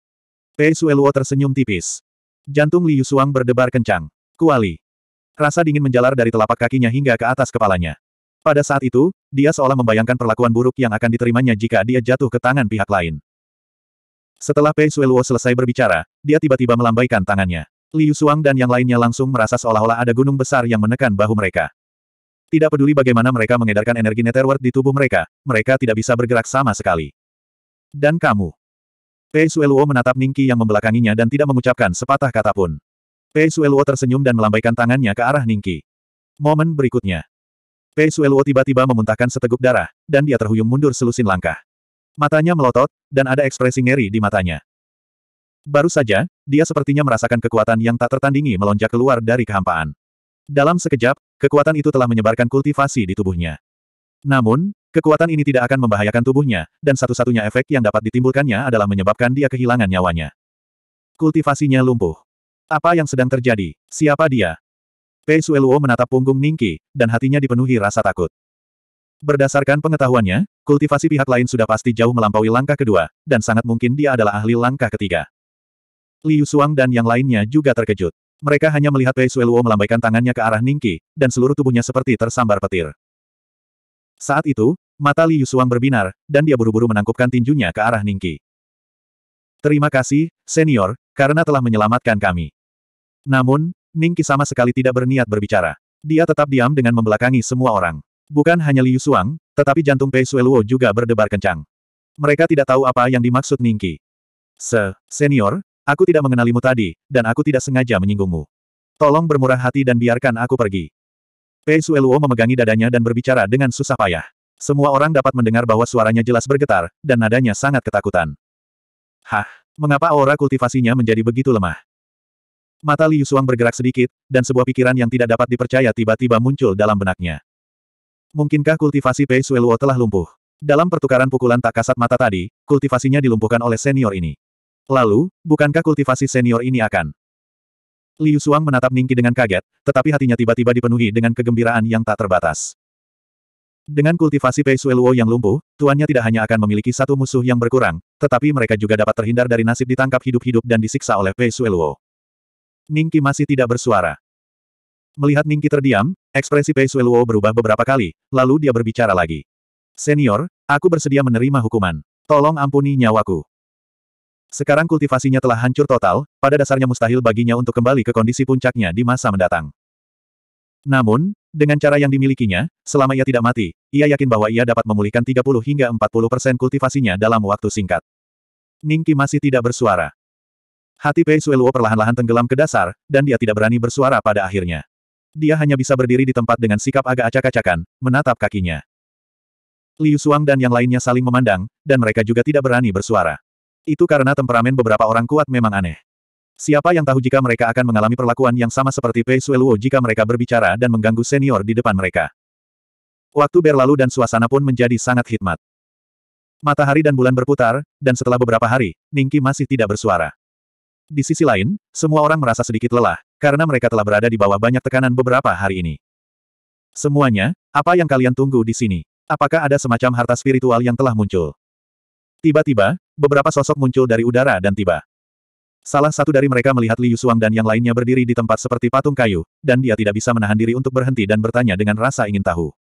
Pei Sueluo tersenyum tipis. Jantung Liu Suang berdebar kencang. Kuali. Rasa dingin menjalar dari telapak kakinya hingga ke atas kepalanya. Pada saat itu, dia seolah membayangkan perlakuan buruk yang akan diterimanya jika dia jatuh ke tangan pihak lain. Setelah Pei Sueluo selesai berbicara, dia tiba-tiba melambaikan tangannya. Liu Suang dan yang lainnya langsung merasa seolah-olah ada gunung besar yang menekan bahu mereka. Tidak peduli bagaimana mereka mengedarkan energi netherward di tubuh mereka, mereka tidak bisa bergerak sama sekali. Dan kamu? Pei Sueluo menatap Ningki yang membelakanginya dan tidak mengucapkan sepatah kata pun. Pei Sueluo tersenyum dan melambaikan tangannya ke arah Ningki. Momen berikutnya. Pei Sueluo tiba-tiba memuntahkan seteguk darah, dan dia terhuyung mundur selusin langkah. Matanya melotot, dan ada ekspresi ngeri di matanya. Baru saja, dia sepertinya merasakan kekuatan yang tak tertandingi melonjak keluar dari kehampaan. Dalam sekejap, kekuatan itu telah menyebarkan kultivasi di tubuhnya. Namun, kekuatan ini tidak akan membahayakan tubuhnya, dan satu-satunya efek yang dapat ditimbulkannya adalah menyebabkan dia kehilangan nyawanya. Kultivasinya lumpuh. Apa yang sedang terjadi? Siapa dia? Pei Sueluo menatap punggung Ningki, dan hatinya dipenuhi rasa takut. Berdasarkan pengetahuannya, kultivasi pihak lain sudah pasti jauh melampaui langkah kedua, dan sangat mungkin dia adalah ahli langkah ketiga. Liu Suang dan yang lainnya juga terkejut. Mereka hanya melihat Pei Sueluo melambaikan tangannya ke arah Ningki, dan seluruh tubuhnya seperti tersambar petir. Saat itu, mata Liu Suang berbinar, dan dia buru-buru menangkupkan tinjunya ke arah Ningki. Terima kasih, senior, karena telah menyelamatkan kami. Namun, Ningki sama sekali tidak berniat berbicara. Dia tetap diam dengan membelakangi semua orang. Bukan hanya Liu Xuang, tetapi jantung Pei Sueluo juga berdebar kencang. Mereka tidak tahu apa yang dimaksud Ningki. Se, senior, aku tidak mengenalimu tadi, dan aku tidak sengaja menyinggungmu. Tolong bermurah hati dan biarkan aku pergi. Pei Sueluo memegangi dadanya dan berbicara dengan susah payah. Semua orang dapat mendengar bahwa suaranya jelas bergetar, dan nadanya sangat ketakutan. Hah, mengapa aura kultivasinya menjadi begitu lemah? Mata Liu Xuang bergerak sedikit, dan sebuah pikiran yang tidak dapat dipercaya tiba-tiba muncul dalam benaknya. Mungkinkah kultivasi Pei Sueluo telah lumpuh? Dalam pertukaran pukulan tak kasat mata tadi, kultivasinya dilumpuhkan oleh senior ini. Lalu, bukankah kultivasi senior ini akan? Liu Suang menatap Ningki dengan kaget, tetapi hatinya tiba-tiba dipenuhi dengan kegembiraan yang tak terbatas. Dengan kultivasi Pei Sueluo yang lumpuh, tuannya tidak hanya akan memiliki satu musuh yang berkurang, tetapi mereka juga dapat terhindar dari nasib ditangkap hidup-hidup dan disiksa oleh Pei Sueluo. Ningki masih tidak bersuara. Melihat Ningki terdiam, ekspresi Pei Sueluo berubah beberapa kali, lalu dia berbicara lagi. Senior, aku bersedia menerima hukuman. Tolong ampuni nyawaku. Sekarang kultivasinya telah hancur total, pada dasarnya mustahil baginya untuk kembali ke kondisi puncaknya di masa mendatang. Namun, dengan cara yang dimilikinya, selama ia tidak mati, ia yakin bahwa ia dapat memulihkan 30 hingga 40 persen kultivasinya dalam waktu singkat. Ningki masih tidak bersuara. Hati Pei Sueluo perlahan-lahan tenggelam ke dasar, dan dia tidak berani bersuara pada akhirnya dia hanya bisa berdiri di tempat dengan sikap agak acak-acakan, menatap kakinya. Liu Suang dan yang lainnya saling memandang, dan mereka juga tidak berani bersuara. Itu karena temperamen beberapa orang kuat memang aneh. Siapa yang tahu jika mereka akan mengalami perlakuan yang sama seperti Pei Sueluo jika mereka berbicara dan mengganggu senior di depan mereka. Waktu berlalu dan suasana pun menjadi sangat hikmat. Matahari dan bulan berputar, dan setelah beberapa hari, Ningki masih tidak bersuara. Di sisi lain, semua orang merasa sedikit lelah, karena mereka telah berada di bawah banyak tekanan beberapa hari ini. Semuanya, apa yang kalian tunggu di sini? Apakah ada semacam harta spiritual yang telah muncul? Tiba-tiba, beberapa sosok muncul dari udara dan tiba. Salah satu dari mereka melihat Liu Suang dan yang lainnya berdiri di tempat seperti patung kayu, dan dia tidak bisa menahan diri untuk berhenti dan bertanya dengan rasa ingin tahu.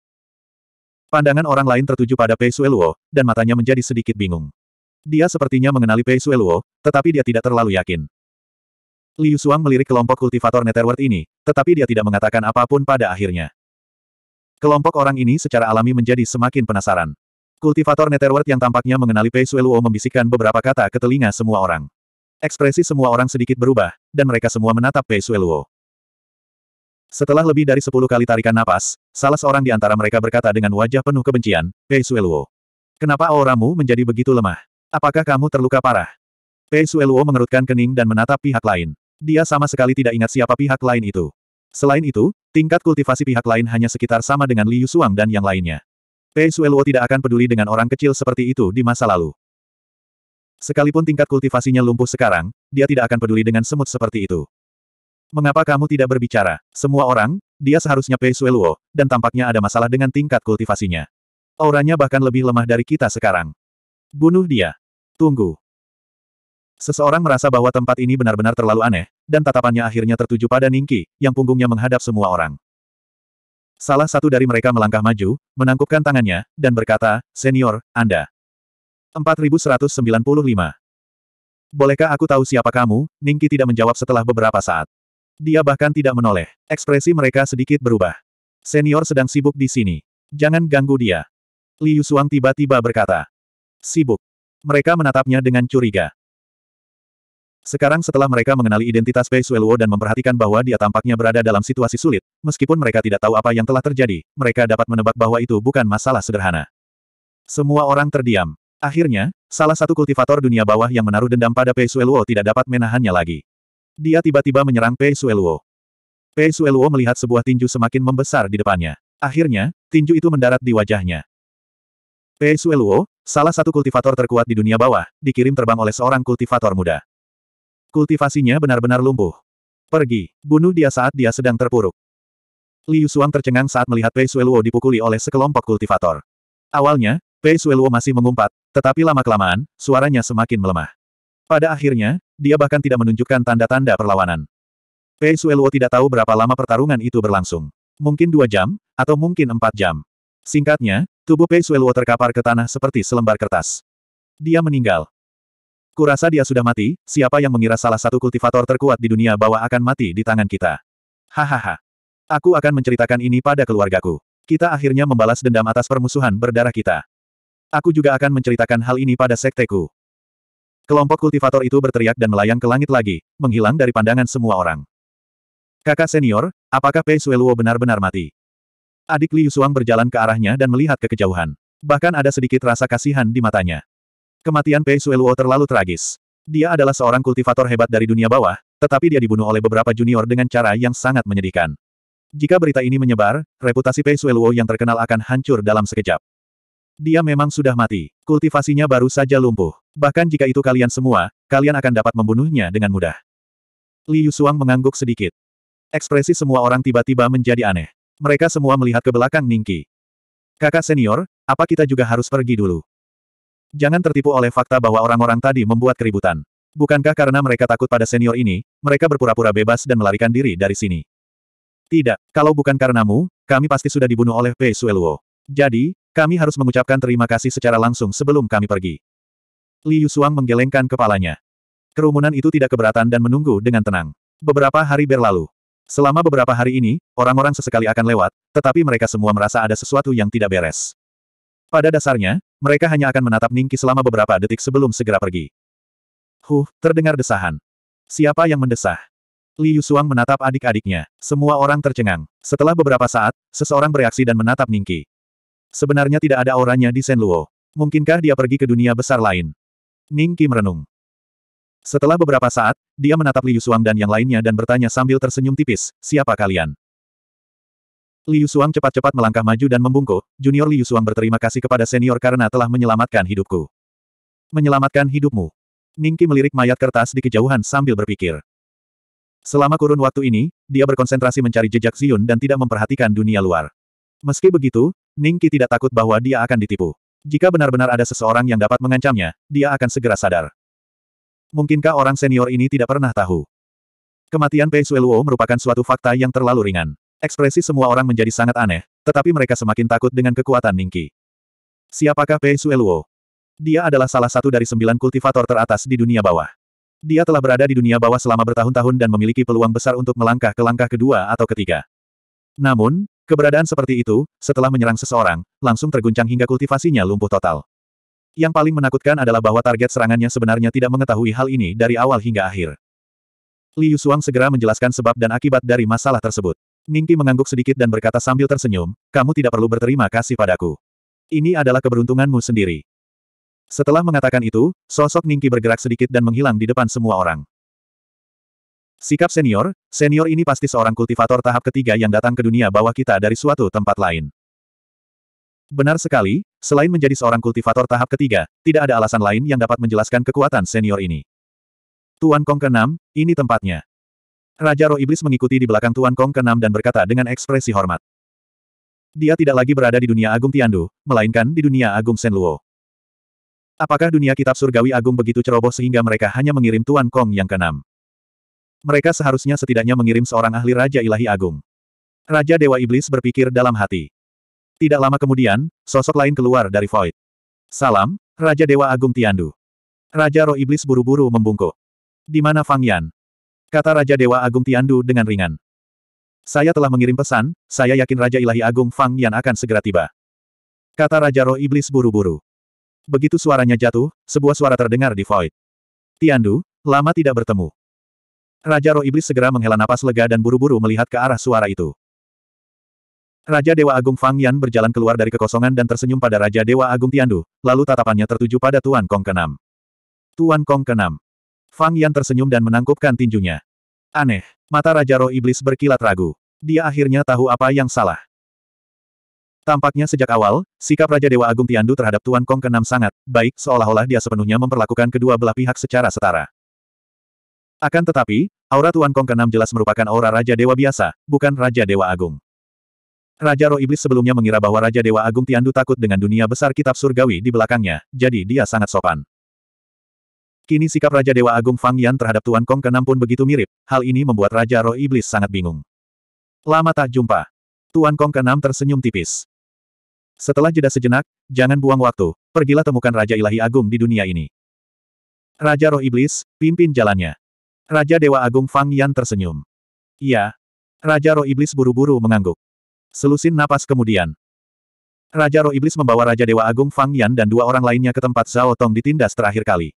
Pandangan orang lain tertuju pada Pei Sueluo, dan matanya menjadi sedikit bingung. Dia sepertinya mengenali Pei Sueluo, tetapi dia tidak terlalu yakin. Liu Shuang melirik kelompok kultivator Netherworld ini, tetapi dia tidak mengatakan apapun pada akhirnya. Kelompok orang ini secara alami menjadi semakin penasaran. Kultivator Netherworld yang tampaknya mengenali Pei Sueluo membisikkan beberapa kata ke telinga semua orang. Ekspresi semua orang sedikit berubah, dan mereka semua menatap Pei Sueluo. Setelah lebih dari sepuluh kali tarikan napas, salah seorang di antara mereka berkata dengan wajah penuh kebencian, Pei Sueluo. Kenapa auramu menjadi begitu lemah? Apakah kamu terluka parah? Pei Sueluo mengerutkan kening dan menatap pihak lain. Dia sama sekali tidak ingat siapa pihak lain itu. Selain itu, tingkat kultivasi pihak lain hanya sekitar sama dengan Liu Suang dan yang lainnya. Pei Sueluo tidak akan peduli dengan orang kecil seperti itu di masa lalu. Sekalipun tingkat kultivasinya lumpuh sekarang, dia tidak akan peduli dengan semut seperti itu. Mengapa kamu tidak berbicara? Semua orang, dia seharusnya Pei Sueluo, dan tampaknya ada masalah dengan tingkat kultivasinya. Auranya bahkan lebih lemah dari kita sekarang. Bunuh dia. Tunggu. Seseorang merasa bahwa tempat ini benar-benar terlalu aneh, dan tatapannya akhirnya tertuju pada Ningki, yang punggungnya menghadap semua orang. Salah satu dari mereka melangkah maju, menangkupkan tangannya, dan berkata, Senior, Anda. 4195. Bolehkah aku tahu siapa kamu? Ningki tidak menjawab setelah beberapa saat. Dia bahkan tidak menoleh. Ekspresi mereka sedikit berubah. Senior sedang sibuk di sini. Jangan ganggu dia. Liu Suang tiba-tiba berkata. Sibuk. Mereka menatapnya dengan curiga. Sekarang setelah mereka mengenali identitas Pei Sueluo dan memperhatikan bahwa dia tampaknya berada dalam situasi sulit, meskipun mereka tidak tahu apa yang telah terjadi, mereka dapat menebak bahwa itu bukan masalah sederhana. Semua orang terdiam. Akhirnya, salah satu kultivator dunia bawah yang menaruh dendam pada Pei Sueluo tidak dapat menahannya lagi. Dia tiba-tiba menyerang Pei Sueluo. Pei Sueluo melihat sebuah tinju semakin membesar di depannya. Akhirnya, tinju itu mendarat di wajahnya. Pei Sueluo, salah satu kultivator terkuat di dunia bawah, dikirim terbang oleh seorang kultivator muda. Kultivasinya benar-benar lumpuh. Pergi, bunuh dia saat dia sedang terpuruk. Liu Xuang tercengang saat melihat Pei Sueluo dipukuli oleh sekelompok kultivator. Awalnya, Pei Sueluo masih mengumpat, tetapi lama-kelamaan, suaranya semakin melemah. Pada akhirnya, dia bahkan tidak menunjukkan tanda-tanda perlawanan. Pei Sueluo tidak tahu berapa lama pertarungan itu berlangsung. Mungkin dua jam, atau mungkin empat jam. Singkatnya, tubuh Pei Sueluo terkapar ke tanah seperti selembar kertas. Dia meninggal. Kurasa dia sudah mati, siapa yang mengira salah satu kultivator terkuat di dunia bahwa akan mati di tangan kita. Hahaha. Aku akan menceritakan ini pada keluargaku. Kita akhirnya membalas dendam atas permusuhan berdarah kita. Aku juga akan menceritakan hal ini pada sekteku. Kelompok kultivator itu berteriak dan melayang ke langit lagi, menghilang dari pandangan semua orang. Kakak senior, apakah Pei Sueluo benar-benar mati? Adik Liu Suang berjalan ke arahnya dan melihat ke kejauhan. Bahkan ada sedikit rasa kasihan di matanya. Kematian Pei Sueluo terlalu tragis. Dia adalah seorang kultivator hebat dari dunia bawah, tetapi dia dibunuh oleh beberapa junior dengan cara yang sangat menyedihkan. Jika berita ini menyebar, reputasi Pei Sueluo yang terkenal akan hancur dalam sekejap. Dia memang sudah mati. Kultivasinya baru saja lumpuh. Bahkan jika itu kalian semua, kalian akan dapat membunuhnya dengan mudah. Li Yusuang mengangguk sedikit. Ekspresi semua orang tiba-tiba menjadi aneh. Mereka semua melihat ke belakang Ningki. Kakak senior, apa kita juga harus pergi dulu? Jangan tertipu oleh fakta bahwa orang-orang tadi membuat keributan. Bukankah karena mereka takut pada senior ini, mereka berpura-pura bebas dan melarikan diri dari sini? Tidak, kalau bukan karenamu, kami pasti sudah dibunuh oleh Pei Sueluo. Jadi, kami harus mengucapkan terima kasih secara langsung sebelum kami pergi. Li Yusuang menggelengkan kepalanya. Kerumunan itu tidak keberatan dan menunggu dengan tenang. Beberapa hari berlalu. Selama beberapa hari ini, orang-orang sesekali akan lewat, tetapi mereka semua merasa ada sesuatu yang tidak beres. Pada dasarnya, mereka hanya akan menatap Ningki selama beberapa detik sebelum segera pergi. Huh, terdengar desahan. Siapa yang mendesah? Li Yusuang menatap adik-adiknya. Semua orang tercengang. Setelah beberapa saat, seseorang bereaksi dan menatap Ningki. Sebenarnya tidak ada auranya di Senluo. Mungkinkah dia pergi ke dunia besar lain? Ningki merenung. Setelah beberapa saat, dia menatap Li Yusuang dan yang lainnya dan bertanya sambil tersenyum tipis, siapa kalian? Liu Suang cepat-cepat melangkah maju dan membungkuk, Junior Liu Suang berterima kasih kepada senior karena telah menyelamatkan hidupku. Menyelamatkan hidupmu. Ningki melirik mayat kertas di kejauhan sambil berpikir. Selama kurun waktu ini, dia berkonsentrasi mencari jejak Ziyun dan tidak memperhatikan dunia luar. Meski begitu, Ningki tidak takut bahwa dia akan ditipu. Jika benar-benar ada seseorang yang dapat mengancamnya, dia akan segera sadar. Mungkinkah orang senior ini tidak pernah tahu? Kematian Pei Sueluo merupakan suatu fakta yang terlalu ringan. Ekspresi semua orang menjadi sangat aneh, tetapi mereka semakin takut dengan kekuatan Ningki. Siapakah Pei Sueluo? Dia adalah salah satu dari sembilan kultivator teratas di dunia bawah. Dia telah berada di dunia bawah selama bertahun-tahun dan memiliki peluang besar untuk melangkah ke langkah kedua atau ketiga. Namun, keberadaan seperti itu, setelah menyerang seseorang, langsung terguncang hingga kultivasinya lumpuh total. Yang paling menakutkan adalah bahwa target serangannya sebenarnya tidak mengetahui hal ini dari awal hingga akhir. Liu Suang segera menjelaskan sebab dan akibat dari masalah tersebut. Ningki mengangguk sedikit dan berkata sambil tersenyum, kamu tidak perlu berterima kasih padaku. Ini adalah keberuntunganmu sendiri. Setelah mengatakan itu, sosok Ningki bergerak sedikit dan menghilang di depan semua orang. Sikap senior, senior ini pasti seorang kultivator tahap ketiga yang datang ke dunia bawah kita dari suatu tempat lain. Benar sekali, selain menjadi seorang kultivator tahap ketiga, tidak ada alasan lain yang dapat menjelaskan kekuatan senior ini. Tuan Kong ke-6, ini tempatnya. Raja Roh Iblis mengikuti di belakang Tuan Kong ke-6 dan berkata dengan ekspresi hormat. Dia tidak lagi berada di dunia agung Tiandu, melainkan di dunia agung Senluo. Apakah dunia kitab surgawi agung begitu ceroboh sehingga mereka hanya mengirim Tuan Kong yang ke-6? Mereka seharusnya setidaknya mengirim seorang ahli Raja Ilahi Agung. Raja Dewa Iblis berpikir dalam hati. Tidak lama kemudian, sosok lain keluar dari void. Salam, Raja Dewa Agung Tiandu. Raja Roh Iblis buru-buru membungkuk. Di mana Fang Yan? kata Raja Dewa Agung Tiandu dengan ringan. Saya telah mengirim pesan, saya yakin Raja Ilahi Agung Fang Yan akan segera tiba. Kata Raja Roh Iblis buru-buru. Begitu suaranya jatuh, sebuah suara terdengar di void. Tiandu, lama tidak bertemu. Raja Roh Iblis segera menghela napas lega dan buru-buru melihat ke arah suara itu. Raja Dewa Agung Fang Yan berjalan keluar dari kekosongan dan tersenyum pada Raja Dewa Agung Tiandu, lalu tatapannya tertuju pada Tuan Kong Kenam. Tuan Kong Kenam. Fang Yan tersenyum dan menangkupkan tinjunya. Aneh, mata Raja Roh Iblis berkilat ragu. Dia akhirnya tahu apa yang salah. Tampaknya sejak awal, sikap Raja Dewa Agung Tiandu terhadap Tuan Kong Kenam sangat baik, seolah-olah dia sepenuhnya memperlakukan kedua belah pihak secara setara. Akan tetapi, aura Tuan Kong Kenam jelas merupakan aura Raja Dewa biasa, bukan Raja Dewa Agung. Raja Roh Iblis sebelumnya mengira bahwa Raja Dewa Agung Tiandu takut dengan dunia besar kitab surgawi di belakangnya, jadi dia sangat sopan. Kini sikap Raja Dewa Agung Fang Yan terhadap Tuan Kong Kenam pun begitu mirip, hal ini membuat Raja Roh Iblis sangat bingung. Lama tak jumpa. Tuan Kong Kenam tersenyum tipis. Setelah jeda sejenak, jangan buang waktu, pergilah temukan Raja Ilahi Agung di dunia ini. Raja Roh Iblis, pimpin jalannya. Raja Dewa Agung Fang Yan tersenyum. Iya. Raja Roh Iblis buru-buru mengangguk. Selusin napas kemudian. Raja Roh Iblis membawa Raja Dewa Agung Fang Yan dan dua orang lainnya ke tempat Zhao Tong ditindas terakhir kali.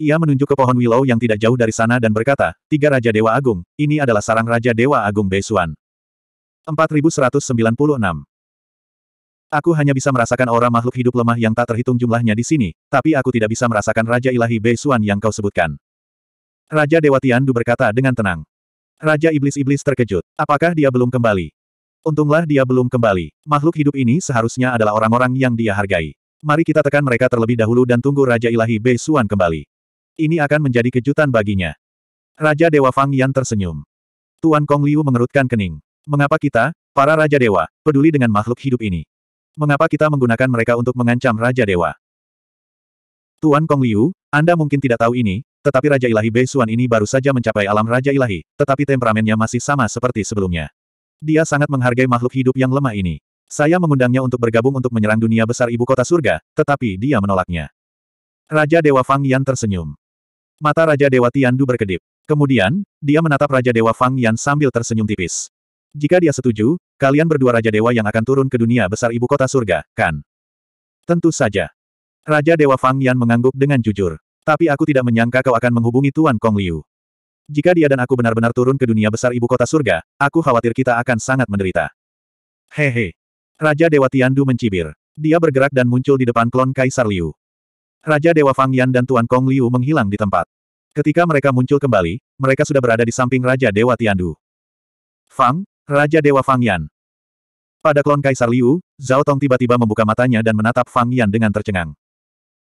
Ia menunjuk ke pohon willow yang tidak jauh dari sana dan berkata, Tiga Raja Dewa Agung, ini adalah sarang Raja Dewa Agung Beisuan. 4196 Aku hanya bisa merasakan aura makhluk hidup lemah yang tak terhitung jumlahnya di sini, tapi aku tidak bisa merasakan Raja Ilahi Beisuan yang kau sebutkan. Raja Dewa Tiandu berkata dengan tenang. Raja Iblis-Iblis terkejut. Apakah dia belum kembali? Untunglah dia belum kembali. Makhluk hidup ini seharusnya adalah orang-orang yang dia hargai. Mari kita tekan mereka terlebih dahulu dan tunggu Raja Ilahi Beisuan kembali ini akan menjadi kejutan baginya. Raja Dewa Fang Yan tersenyum. Tuan Kong Liu mengerutkan kening. Mengapa kita, para Raja Dewa, peduli dengan makhluk hidup ini? Mengapa kita menggunakan mereka untuk mengancam Raja Dewa? Tuan Kong Liu, Anda mungkin tidak tahu ini, tetapi Raja Ilahi Bei Xuan ini baru saja mencapai alam Raja Ilahi, tetapi temperamennya masih sama seperti sebelumnya. Dia sangat menghargai makhluk hidup yang lemah ini. Saya mengundangnya untuk bergabung untuk menyerang dunia besar ibu kota surga, tetapi dia menolaknya. Raja Dewa Fang Yan tersenyum. Mata Raja Dewa Tiandu berkedip. Kemudian, dia menatap Raja Dewa Fang Yan sambil tersenyum tipis. Jika dia setuju, kalian berdua Raja Dewa yang akan turun ke dunia besar ibu kota surga, kan? Tentu saja. Raja Dewa Fang Yan mengangguk dengan jujur. Tapi aku tidak menyangka kau akan menghubungi Tuan Kong Liu. Jika dia dan aku benar-benar turun ke dunia besar ibu kota surga, aku khawatir kita akan sangat menderita. Hehe. Raja Dewa Tiandu mencibir. Dia bergerak dan muncul di depan klon Kaisar Liu. Raja Dewa Fang Yan dan Tuan Kong Liu menghilang di tempat. Ketika mereka muncul kembali, mereka sudah berada di samping Raja Dewa Tiandu. Fang, Raja Dewa Fang Yan. Pada klon Kaisar Liu, Zhao Tong tiba-tiba membuka matanya dan menatap Fang Yan dengan tercengang.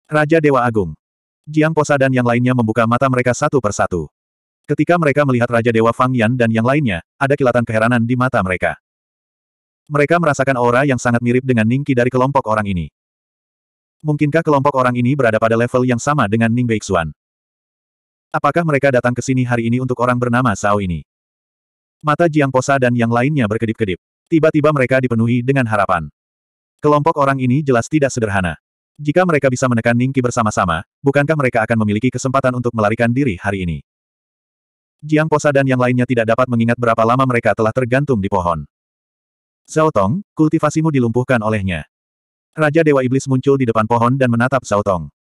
Raja Dewa Agung. Jiang Posa dan yang lainnya membuka mata mereka satu persatu. Ketika mereka melihat Raja Dewa Fang Yan dan yang lainnya, ada kilatan keheranan di mata mereka. Mereka merasakan aura yang sangat mirip dengan Ningki dari kelompok orang ini. Mungkinkah kelompok orang ini berada pada level yang sama dengan Ning Beixuan? Apakah mereka datang ke sini hari ini untuk orang bernama Sao ini? Mata Jiang Posa dan yang lainnya berkedip-kedip. Tiba-tiba mereka dipenuhi dengan harapan. Kelompok orang ini jelas tidak sederhana. Jika mereka bisa menekan Ningki bersama-sama, bukankah mereka akan memiliki kesempatan untuk melarikan diri hari ini? Jiang Posa dan yang lainnya tidak dapat mengingat berapa lama mereka telah tergantung di pohon. Zhao Tong, kultivasimu dilumpuhkan olehnya. Raja Dewa Iblis muncul di depan pohon dan menatap Zhao Tong.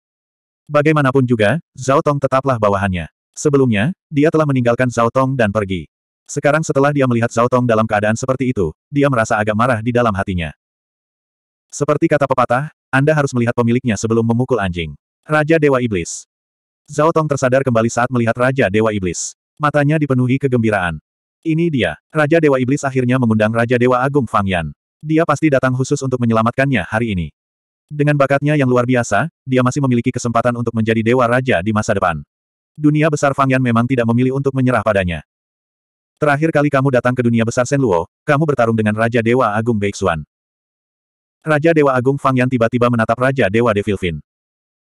Bagaimanapun juga, Zhao Tong tetaplah bawahannya. Sebelumnya, dia telah meninggalkan Zhao Tong dan pergi. Sekarang setelah dia melihat Zhao Tong dalam keadaan seperti itu, dia merasa agak marah di dalam hatinya. Seperti kata pepatah, Anda harus melihat pemiliknya sebelum memukul anjing. Raja Dewa Iblis. Zhao Tong tersadar kembali saat melihat Raja Dewa Iblis. Matanya dipenuhi kegembiraan. Ini dia, Raja Dewa Iblis akhirnya mengundang Raja Dewa Agung Fang Yan. Dia pasti datang khusus untuk menyelamatkannya hari ini. Dengan bakatnya yang luar biasa, dia masih memiliki kesempatan untuk menjadi dewa raja di masa depan. Dunia besar Fang Yan memang tidak memilih untuk menyerah padanya. Terakhir kali kamu datang ke dunia besar Luo, kamu bertarung dengan Raja Dewa Agung Beixuan. Raja Dewa Agung Fang Yan tiba-tiba menatap Raja Dewa Devilfin.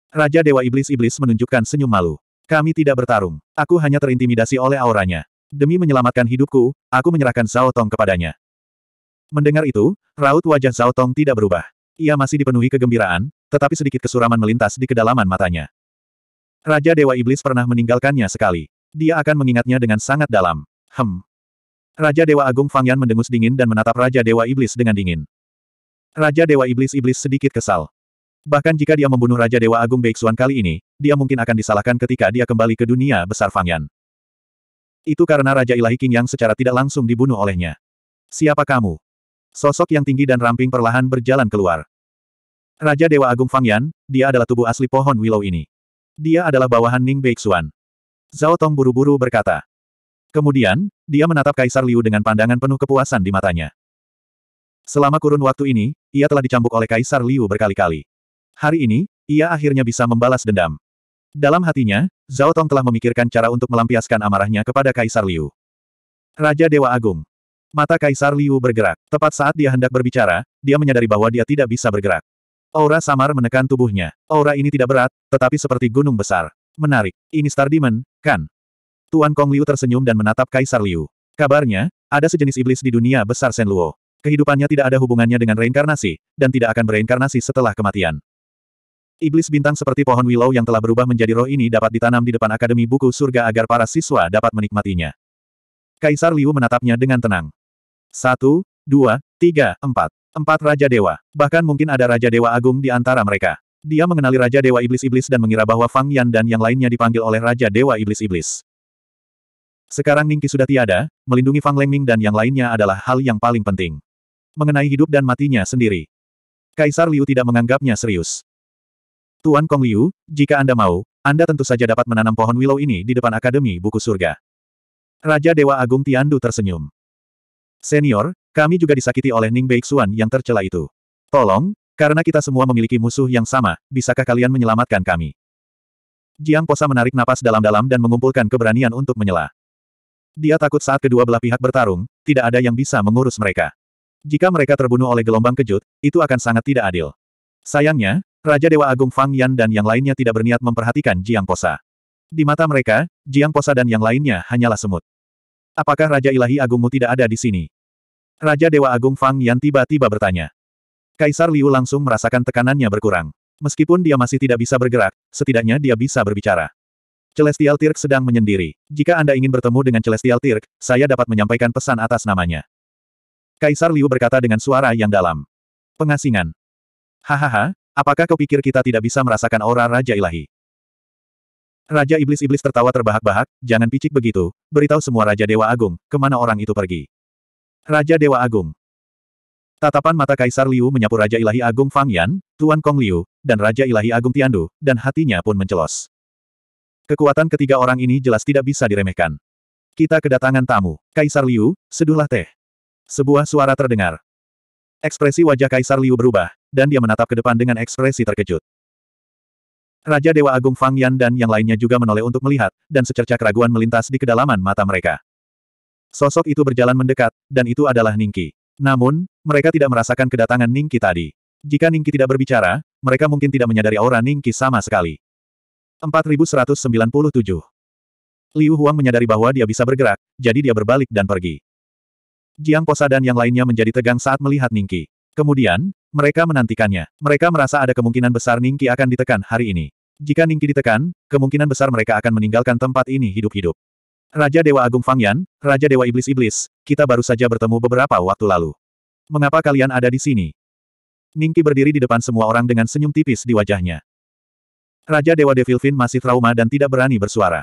Raja Dewa Iblis-Iblis menunjukkan senyum malu. Kami tidak bertarung. Aku hanya terintimidasi oleh auranya. Demi menyelamatkan hidupku, aku menyerahkan Zhao Tong kepadanya. Mendengar itu, raut wajah Zhao Tong tidak berubah. Ia masih dipenuhi kegembiraan, tetapi sedikit kesuraman melintas di kedalaman matanya. Raja Dewa Iblis pernah meninggalkannya sekali. Dia akan mengingatnya dengan sangat dalam. Hem. Raja Dewa Agung Fang Yan mendengus dingin dan menatap Raja Dewa Iblis dengan dingin. Raja Dewa Iblis-Iblis sedikit kesal. Bahkan jika dia membunuh Raja Dewa Agung Beixuan kali ini, dia mungkin akan disalahkan ketika dia kembali ke dunia besar Fang Yan. Itu karena Raja Ilahi King Yang secara tidak langsung dibunuh olehnya. Siapa kamu? Sosok yang tinggi dan ramping perlahan berjalan keluar. Raja Dewa Agung Fang Yan, dia adalah tubuh asli pohon willow ini. Dia adalah bawahan Ning Beixuan. Zhao Tong buru-buru berkata. Kemudian, dia menatap Kaisar Liu dengan pandangan penuh kepuasan di matanya. Selama kurun waktu ini, ia telah dicambuk oleh Kaisar Liu berkali-kali. Hari ini, ia akhirnya bisa membalas dendam. Dalam hatinya, Zhao Tong telah memikirkan cara untuk melampiaskan amarahnya kepada Kaisar Liu. Raja Dewa Agung Mata Kaisar Liu bergerak. Tepat saat dia hendak berbicara, dia menyadari bahwa dia tidak bisa bergerak. Aura samar menekan tubuhnya. Aura ini tidak berat, tetapi seperti gunung besar. Menarik. Ini Star Demon, kan? Tuan Kong Liu tersenyum dan menatap Kaisar Liu. Kabarnya, ada sejenis iblis di dunia besar Luo. Kehidupannya tidak ada hubungannya dengan reinkarnasi, dan tidak akan bereinkarnasi setelah kematian. Iblis bintang seperti pohon willow yang telah berubah menjadi roh ini dapat ditanam di depan Akademi Buku Surga agar para siswa dapat menikmatinya. Kaisar Liu menatapnya dengan tenang. Satu, dua, tiga, empat. Empat Raja Dewa. Bahkan mungkin ada Raja Dewa Agung di antara mereka. Dia mengenali Raja Dewa Iblis-Iblis dan mengira bahwa Fang Yan dan yang lainnya dipanggil oleh Raja Dewa Iblis-Iblis. Sekarang Ningki sudah tiada, melindungi Fang Lengming dan yang lainnya adalah hal yang paling penting. Mengenai hidup dan matinya sendiri. Kaisar Liu tidak menganggapnya serius. Tuan Kong Liu, jika Anda mau, Anda tentu saja dapat menanam pohon willow ini di depan Akademi Buku Surga. Raja Dewa Agung Tiandu tersenyum. Senior, kami juga disakiti oleh Ning Beixuan yang tercela itu. Tolong, karena kita semua memiliki musuh yang sama, bisakah kalian menyelamatkan kami? Jiang Posa menarik napas dalam-dalam dan mengumpulkan keberanian untuk menyela. Dia takut saat kedua belah pihak bertarung, tidak ada yang bisa mengurus mereka. Jika mereka terbunuh oleh gelombang kejut, itu akan sangat tidak adil. Sayangnya, Raja Dewa Agung Fang Yan dan yang lainnya tidak berniat memperhatikan Jiang Posa. Di mata mereka, Jiang Posa dan yang lainnya hanyalah semut. Apakah Raja Ilahi Agungmu tidak ada di sini? Raja Dewa Agung Fang Yan tiba-tiba bertanya. Kaisar Liu langsung merasakan tekanannya berkurang. Meskipun dia masih tidak bisa bergerak, setidaknya dia bisa berbicara. Celestial Tirk sedang menyendiri. Jika Anda ingin bertemu dengan Celestial Tirk, saya dapat menyampaikan pesan atas namanya. Kaisar Liu berkata dengan suara yang dalam. Pengasingan. Hahaha, apakah kau pikir kita tidak bisa merasakan aura Raja Ilahi? Raja Iblis-Iblis tertawa terbahak-bahak, jangan picik begitu, beritahu semua Raja Dewa Agung, kemana orang itu pergi. Raja Dewa Agung. Tatapan mata Kaisar Liu menyapu Raja Ilahi Agung Fang Yan, Tuan Kong Liu, dan Raja Ilahi Agung Tiandu, dan hatinya pun mencelos. Kekuatan ketiga orang ini jelas tidak bisa diremehkan. Kita kedatangan tamu, Kaisar Liu, seduhlah teh. Sebuah suara terdengar. Ekspresi wajah Kaisar Liu berubah, dan dia menatap ke depan dengan ekspresi terkejut. Raja Dewa Agung Fang Yan dan yang lainnya juga menoleh untuk melihat, dan secerca keraguan melintas di kedalaman mata mereka. Sosok itu berjalan mendekat, dan itu adalah Ningki. Namun, mereka tidak merasakan kedatangan Ningki tadi. Jika Ningki tidak berbicara, mereka mungkin tidak menyadari aura Ningki sama sekali. 4197 Liu Huang menyadari bahwa dia bisa bergerak, jadi dia berbalik dan pergi. Jiang Posa dan yang lainnya menjadi tegang saat melihat Ningki. Kemudian, mereka menantikannya. Mereka merasa ada kemungkinan besar Ningki akan ditekan hari ini. Jika Ningki ditekan, kemungkinan besar mereka akan meninggalkan tempat ini hidup-hidup. Raja Dewa Agung Fang Yan, Raja Dewa Iblis-Iblis, kita baru saja bertemu beberapa waktu lalu. Mengapa kalian ada di sini? Ningki berdiri di depan semua orang dengan senyum tipis di wajahnya. Raja Dewa Devilfin masih trauma dan tidak berani bersuara.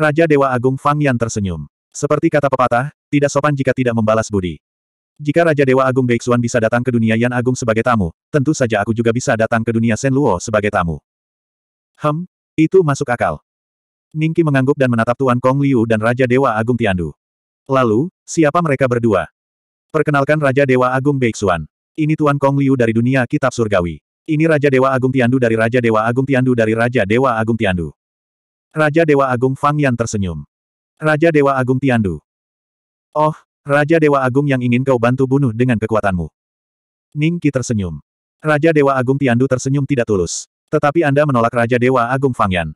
Raja Dewa Agung Fang Yan tersenyum. Seperti kata pepatah, tidak sopan jika tidak membalas budi. Jika Raja Dewa Agung Beixuan bisa datang ke dunia Yan Agung sebagai tamu, tentu saja aku juga bisa datang ke dunia Luo sebagai tamu. Hem, itu masuk akal. Ningki mengangguk dan menatap Tuan Kong Liu dan Raja Dewa Agung Tiandu. Lalu, siapa mereka berdua? Perkenalkan Raja Dewa Agung Beixuan. Ini Tuan Kong Liu dari dunia kitab surgawi. Ini Raja Dewa Agung Tiandu dari Raja Dewa Agung Tiandu dari Raja Dewa Agung Tiandu. Raja Dewa Agung Fang Yan tersenyum. Raja Dewa Agung Tiandu. Oh, Raja Dewa Agung yang ingin kau bantu bunuh dengan kekuatanmu. Ningki tersenyum. Raja Dewa Agung Tiandu tersenyum tidak tulus. Tetapi Anda menolak Raja Dewa Agung Fang Yan.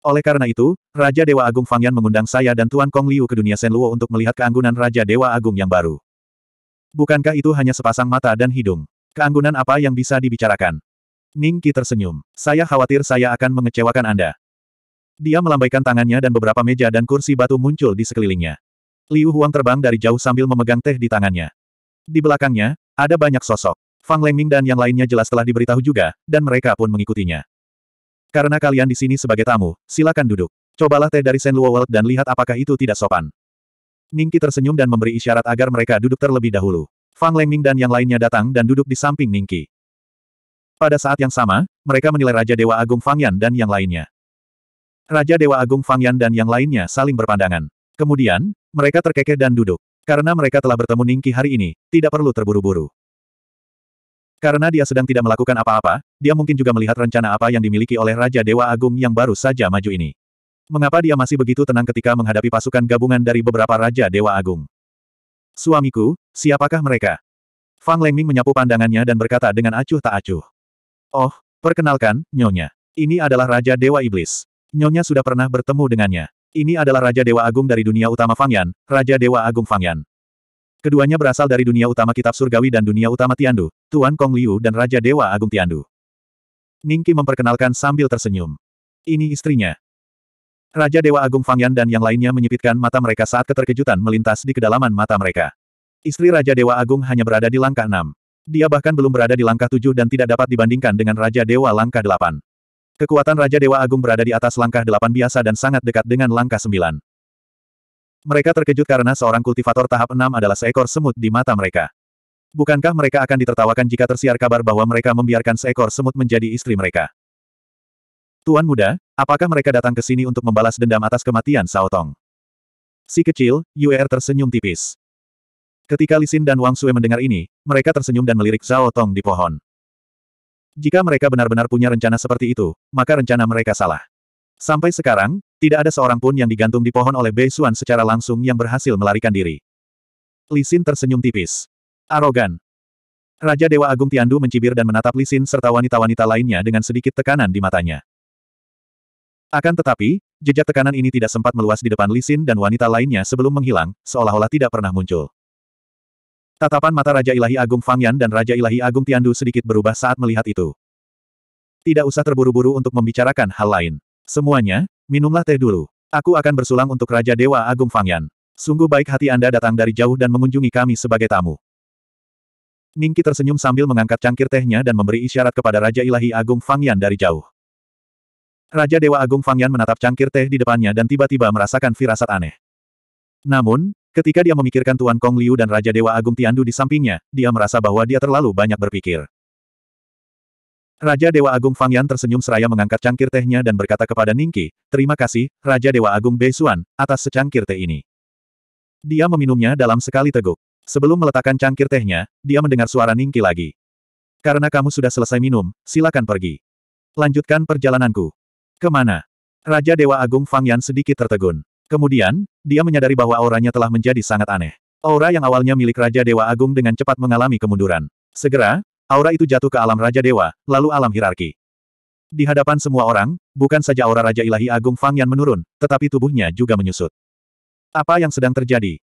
Oleh karena itu, Raja Dewa Agung Fang Fangyan mengundang saya dan Tuan Kong Liu ke dunia Sen Luo untuk melihat keanggunan Raja Dewa Agung yang baru. Bukankah itu hanya sepasang mata dan hidung? Keanggunan apa yang bisa dibicarakan? Ning Qi tersenyum. Saya khawatir saya akan mengecewakan Anda. Dia melambaikan tangannya dan beberapa meja dan kursi batu muncul di sekelilingnya. Liu Huang terbang dari jauh sambil memegang teh di tangannya. Di belakangnya, ada banyak sosok. Fang Lengming dan yang lainnya jelas telah diberitahu juga, dan mereka pun mengikutinya. Karena kalian di sini sebagai tamu, silakan duduk. Cobalah teh dari Saint World dan lihat apakah itu tidak sopan. Ningki tersenyum dan memberi isyarat agar mereka duduk terlebih dahulu. Fang Lengming dan yang lainnya datang dan duduk di samping Ningki. Pada saat yang sama, mereka menilai Raja Dewa Agung Fang Yan dan yang lainnya. Raja Dewa Agung Fang Yan dan yang lainnya saling berpandangan. Kemudian, mereka terkekeh dan duduk. Karena mereka telah bertemu Ningki hari ini, tidak perlu terburu-buru. Karena dia sedang tidak melakukan apa-apa, dia mungkin juga melihat rencana apa yang dimiliki oleh Raja Dewa Agung yang baru saja maju ini. Mengapa dia masih begitu tenang ketika menghadapi pasukan gabungan dari beberapa Raja Dewa Agung? Suamiku, siapakah mereka? Fang Lengming menyapu pandangannya dan berkata dengan acuh tak acuh. Oh, perkenalkan, Nyonya. Ini adalah Raja Dewa Iblis. Nyonya sudah pernah bertemu dengannya. Ini adalah Raja Dewa Agung dari dunia utama Fangyan, Raja Dewa Agung Fangyan. Keduanya berasal dari dunia utama kitab surgawi dan dunia utama Tiandu, Tuan Kong Liu dan Raja Dewa Agung Tiandu. Ningki memperkenalkan sambil tersenyum. Ini istrinya. Raja Dewa Agung Fangyan dan yang lainnya menyipitkan mata mereka saat keterkejutan melintas di kedalaman mata mereka. Istri Raja Dewa Agung hanya berada di langkah enam. Dia bahkan belum berada di langkah tujuh dan tidak dapat dibandingkan dengan Raja Dewa langkah delapan. Kekuatan Raja Dewa Agung berada di atas langkah delapan biasa dan sangat dekat dengan langkah sembilan. Mereka terkejut karena seorang kultivator tahap 6 adalah seekor semut di mata mereka. Bukankah mereka akan ditertawakan jika tersiar kabar bahwa mereka membiarkan seekor semut menjadi istri mereka? Tuan muda, apakah mereka datang ke sini untuk membalas dendam atas kematian Sao Tong? Si kecil, Yuer tersenyum tipis. Ketika Lisin dan Wang Sue mendengar ini, mereka tersenyum dan melirik Sao Tong di pohon. Jika mereka benar-benar punya rencana seperti itu, maka rencana mereka salah. Sampai sekarang, tidak ada seorang pun yang digantung di pohon oleh Bei Xuan secara langsung yang berhasil melarikan diri. Lisin tersenyum tipis. Arogan. Raja Dewa Agung Tiandu mencibir dan menatap Lisin serta wanita-wanita lainnya dengan sedikit tekanan di matanya. Akan tetapi, jejak tekanan ini tidak sempat meluas di depan Lisin dan wanita lainnya sebelum menghilang, seolah-olah tidak pernah muncul. Tatapan mata Raja Ilahi Agung Fang Fangyan dan Raja Ilahi Agung Tiandu sedikit berubah saat melihat itu. Tidak usah terburu-buru untuk membicarakan hal lain. Semuanya, Minumlah teh dulu. Aku akan bersulang untuk Raja Dewa Agung Fangyan. Sungguh baik hati Anda datang dari jauh dan mengunjungi kami sebagai tamu. Ningki tersenyum sambil mengangkat cangkir tehnya dan memberi isyarat kepada Raja Ilahi Agung Fangyan dari jauh. Raja Dewa Agung Fangyan menatap cangkir teh di depannya dan tiba-tiba merasakan firasat aneh. Namun, ketika dia memikirkan Tuan Kong Liu dan Raja Dewa Agung Tiandu di sampingnya, dia merasa bahwa dia terlalu banyak berpikir. Raja Dewa Agung Fang Yan tersenyum seraya mengangkat cangkir tehnya dan berkata kepada Ningki, terima kasih, Raja Dewa Agung Beisuan, atas secangkir teh ini. Dia meminumnya dalam sekali teguk. Sebelum meletakkan cangkir tehnya, dia mendengar suara Ningki lagi. Karena kamu sudah selesai minum, silakan pergi. Lanjutkan perjalananku. Kemana? Raja Dewa Agung Fang Yan sedikit tertegun. Kemudian, dia menyadari bahwa auranya telah menjadi sangat aneh. Aura yang awalnya milik Raja Dewa Agung dengan cepat mengalami kemunduran. Segera, Aura itu jatuh ke alam Raja Dewa, lalu alam hierarki. Di hadapan semua orang, bukan saja aura Raja Ilahi Agung Fang Yan menurun, tetapi tubuhnya juga menyusut. Apa yang sedang terjadi?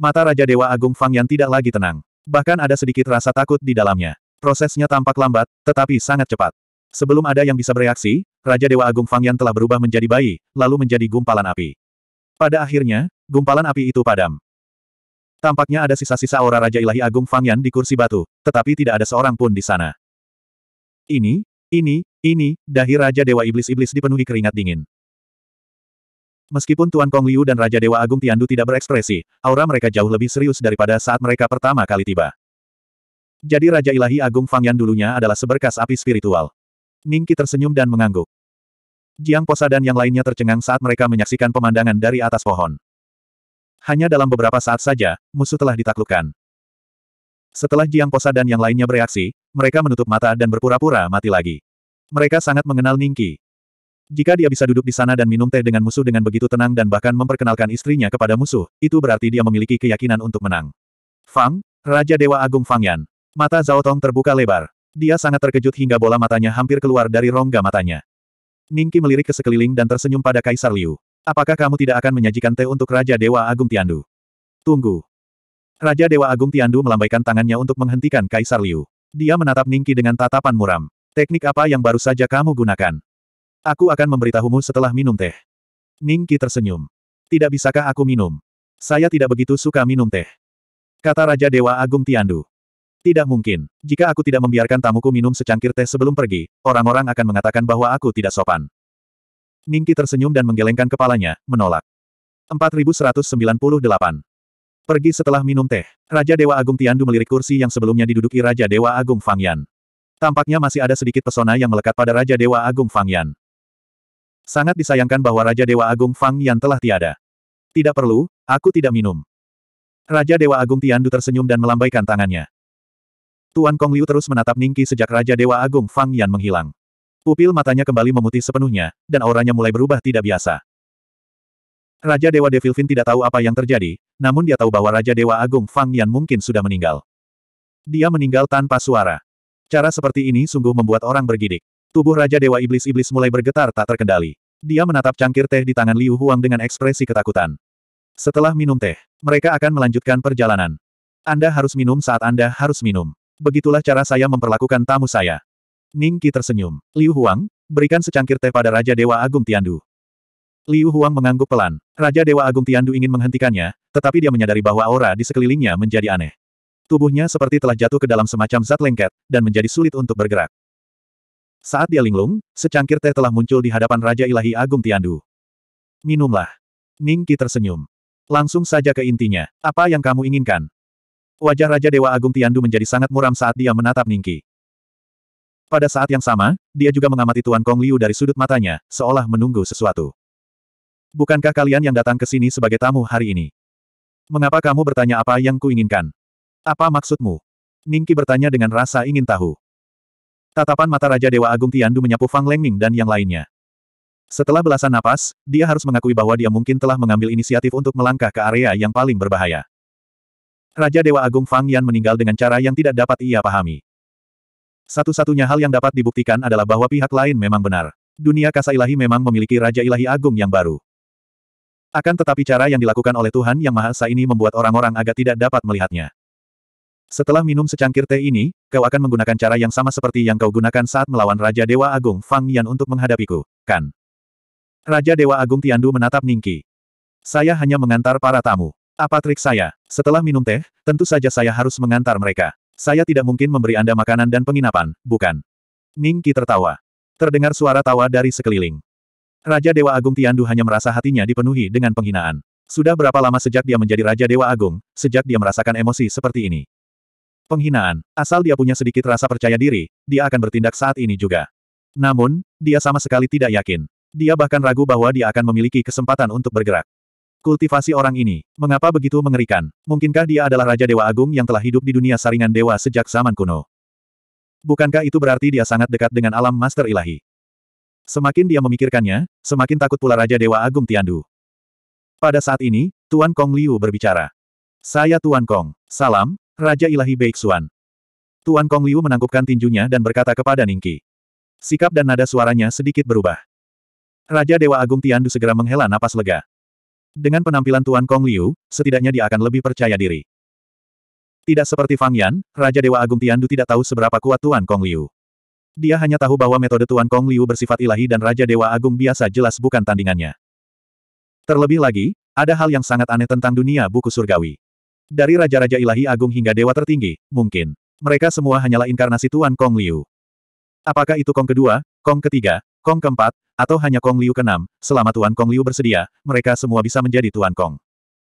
Mata Raja Dewa Agung Fang Yan tidak lagi tenang. Bahkan ada sedikit rasa takut di dalamnya. Prosesnya tampak lambat, tetapi sangat cepat. Sebelum ada yang bisa bereaksi, Raja Dewa Agung Fang Yan telah berubah menjadi bayi, lalu menjadi gumpalan api. Pada akhirnya, gumpalan api itu padam. Tampaknya ada sisa-sisa aura Raja Ilahi Agung Fang Yan di kursi batu, tetapi tidak ada seorang pun di sana. Ini, ini, ini, dahi Raja Dewa Iblis-Iblis dipenuhi keringat dingin. Meskipun Tuan Kong Liu dan Raja Dewa Agung Tiandu tidak berekspresi, aura mereka jauh lebih serius daripada saat mereka pertama kali tiba. Jadi Raja Ilahi Agung Fang Yan dulunya adalah seberkas api spiritual. Ningki tersenyum dan mengangguk. Jiang Posa dan yang lainnya tercengang saat mereka menyaksikan pemandangan dari atas pohon. Hanya dalam beberapa saat saja, musuh telah ditaklukkan. Setelah Jiang Posa dan yang lainnya bereaksi, mereka menutup mata dan berpura-pura mati lagi. Mereka sangat mengenal Ningki. Jika dia bisa duduk di sana dan minum teh dengan musuh dengan begitu tenang dan bahkan memperkenalkan istrinya kepada musuh, itu berarti dia memiliki keyakinan untuk menang. Fang, Raja Dewa Agung Fang Yan. Mata Zhao Tong terbuka lebar. Dia sangat terkejut hingga bola matanya hampir keluar dari rongga matanya. Ningki melirik ke sekeliling dan tersenyum pada Kaisar Liu. Apakah kamu tidak akan menyajikan teh untuk Raja Dewa Agung Tiandu? Tunggu. Raja Dewa Agung Tiandu melambaikan tangannya untuk menghentikan Kaisar Liu. Dia menatap Ningki dengan tatapan muram. Teknik apa yang baru saja kamu gunakan? Aku akan memberitahumu setelah minum teh. Ningki tersenyum. Tidak bisakah aku minum? Saya tidak begitu suka minum teh. Kata Raja Dewa Agung Tiandu. Tidak mungkin. Jika aku tidak membiarkan tamuku minum secangkir teh sebelum pergi, orang-orang akan mengatakan bahwa aku tidak sopan. Ningki tersenyum dan menggelengkan kepalanya, menolak. 4198. Pergi setelah minum teh. Raja Dewa Agung Tiandu melirik kursi yang sebelumnya diduduki Raja Dewa Agung Fang Yan. Tampaknya masih ada sedikit pesona yang melekat pada Raja Dewa Agung Fang Yan. Sangat disayangkan bahwa Raja Dewa Agung Fang Yan telah tiada. Tidak perlu, aku tidak minum. Raja Dewa Agung Tiandu tersenyum dan melambaikan tangannya. Tuan Kong Liu terus menatap Ningki sejak Raja Dewa Agung Fang Yan menghilang. Pupil matanya kembali memutih sepenuhnya, dan auranya mulai berubah tidak biasa. Raja Dewa Devilfin tidak tahu apa yang terjadi, namun dia tahu bahwa Raja Dewa Agung Fang Yan mungkin sudah meninggal. Dia meninggal tanpa suara. Cara seperti ini sungguh membuat orang bergidik. Tubuh Raja Dewa Iblis-Iblis mulai bergetar tak terkendali. Dia menatap cangkir teh di tangan Liu Huang dengan ekspresi ketakutan. Setelah minum teh, mereka akan melanjutkan perjalanan. Anda harus minum saat Anda harus minum. Begitulah cara saya memperlakukan tamu saya. Ning Qi tersenyum. Liu Huang, berikan secangkir teh pada Raja Dewa Agung Tiandu. Liu Huang mengangguk pelan. Raja Dewa Agung Tiandu ingin menghentikannya, tetapi dia menyadari bahwa aura di sekelilingnya menjadi aneh. Tubuhnya seperti telah jatuh ke dalam semacam zat lengket, dan menjadi sulit untuk bergerak. Saat dia linglung, secangkir teh telah muncul di hadapan Raja Ilahi Agung Tiandu. Minumlah. Ning Qi tersenyum. Langsung saja ke intinya, apa yang kamu inginkan? Wajah Raja Dewa Agung Tiandu menjadi sangat muram saat dia menatap Ning Qi. Pada saat yang sama, dia juga mengamati Tuan Kong Liu dari sudut matanya, seolah menunggu sesuatu. Bukankah kalian yang datang ke sini sebagai tamu hari ini? Mengapa kamu bertanya apa yang kuinginkan? Apa maksudmu? Ningki bertanya dengan rasa ingin tahu. Tatapan mata Raja Dewa Agung Tiandu menyapu Fang Lengming dan yang lainnya. Setelah belasan napas, dia harus mengakui bahwa dia mungkin telah mengambil inisiatif untuk melangkah ke area yang paling berbahaya. Raja Dewa Agung Fang Yan meninggal dengan cara yang tidak dapat ia pahami. Satu-satunya hal yang dapat dibuktikan adalah bahwa pihak lain memang benar. Dunia kasa ilahi memang memiliki Raja Ilahi Agung yang baru. Akan tetapi cara yang dilakukan oleh Tuhan Yang Maha Esa ini membuat orang-orang agak tidak dapat melihatnya. Setelah minum secangkir teh ini, kau akan menggunakan cara yang sama seperti yang kau gunakan saat melawan Raja Dewa Agung Fang Yan untuk menghadapiku, kan? Raja Dewa Agung Tiandu menatap Ningki. Saya hanya mengantar para tamu. Apa trik saya? Setelah minum teh, tentu saja saya harus mengantar mereka. Saya tidak mungkin memberi Anda makanan dan penginapan, bukan? Ning Qi tertawa. Terdengar suara tawa dari sekeliling. Raja Dewa Agung Tiandu hanya merasa hatinya dipenuhi dengan penghinaan. Sudah berapa lama sejak dia menjadi Raja Dewa Agung, sejak dia merasakan emosi seperti ini? Penghinaan, asal dia punya sedikit rasa percaya diri, dia akan bertindak saat ini juga. Namun, dia sama sekali tidak yakin. Dia bahkan ragu bahwa dia akan memiliki kesempatan untuk bergerak. Kultivasi orang ini, mengapa begitu mengerikan? Mungkinkah dia adalah Raja Dewa Agung yang telah hidup di dunia saringan dewa sejak zaman kuno? Bukankah itu berarti dia sangat dekat dengan alam master ilahi? Semakin dia memikirkannya, semakin takut pula Raja Dewa Agung Tiandu. Pada saat ini, Tuan Kong Liu berbicara. Saya Tuan Kong. Salam, Raja Ilahi Beixuan. Tuan Kong Liu menangkupkan tinjunya dan berkata kepada Ningki. Sikap dan nada suaranya sedikit berubah. Raja Dewa Agung Tiandu segera menghela napas lega. Dengan penampilan Tuan Kong Liu, setidaknya dia akan lebih percaya diri. Tidak seperti Fang Yan, Raja Dewa Agung Tian Du tidak tahu seberapa kuat Tuan Kong Liu. Dia hanya tahu bahwa metode Tuan Kong Liu bersifat ilahi dan Raja Dewa Agung biasa jelas bukan tandingannya. Terlebih lagi, ada hal yang sangat aneh tentang dunia buku surgawi. Dari Raja-Raja Ilahi Agung hingga Dewa Tertinggi, mungkin. Mereka semua hanyalah inkarnasi Tuan Kong Liu. Apakah itu Kong kedua, Kong ketiga, Kong keempat, atau hanya Kong Liu keenam, selama Tuan Kong Liu bersedia, mereka semua bisa menjadi Tuan Kong.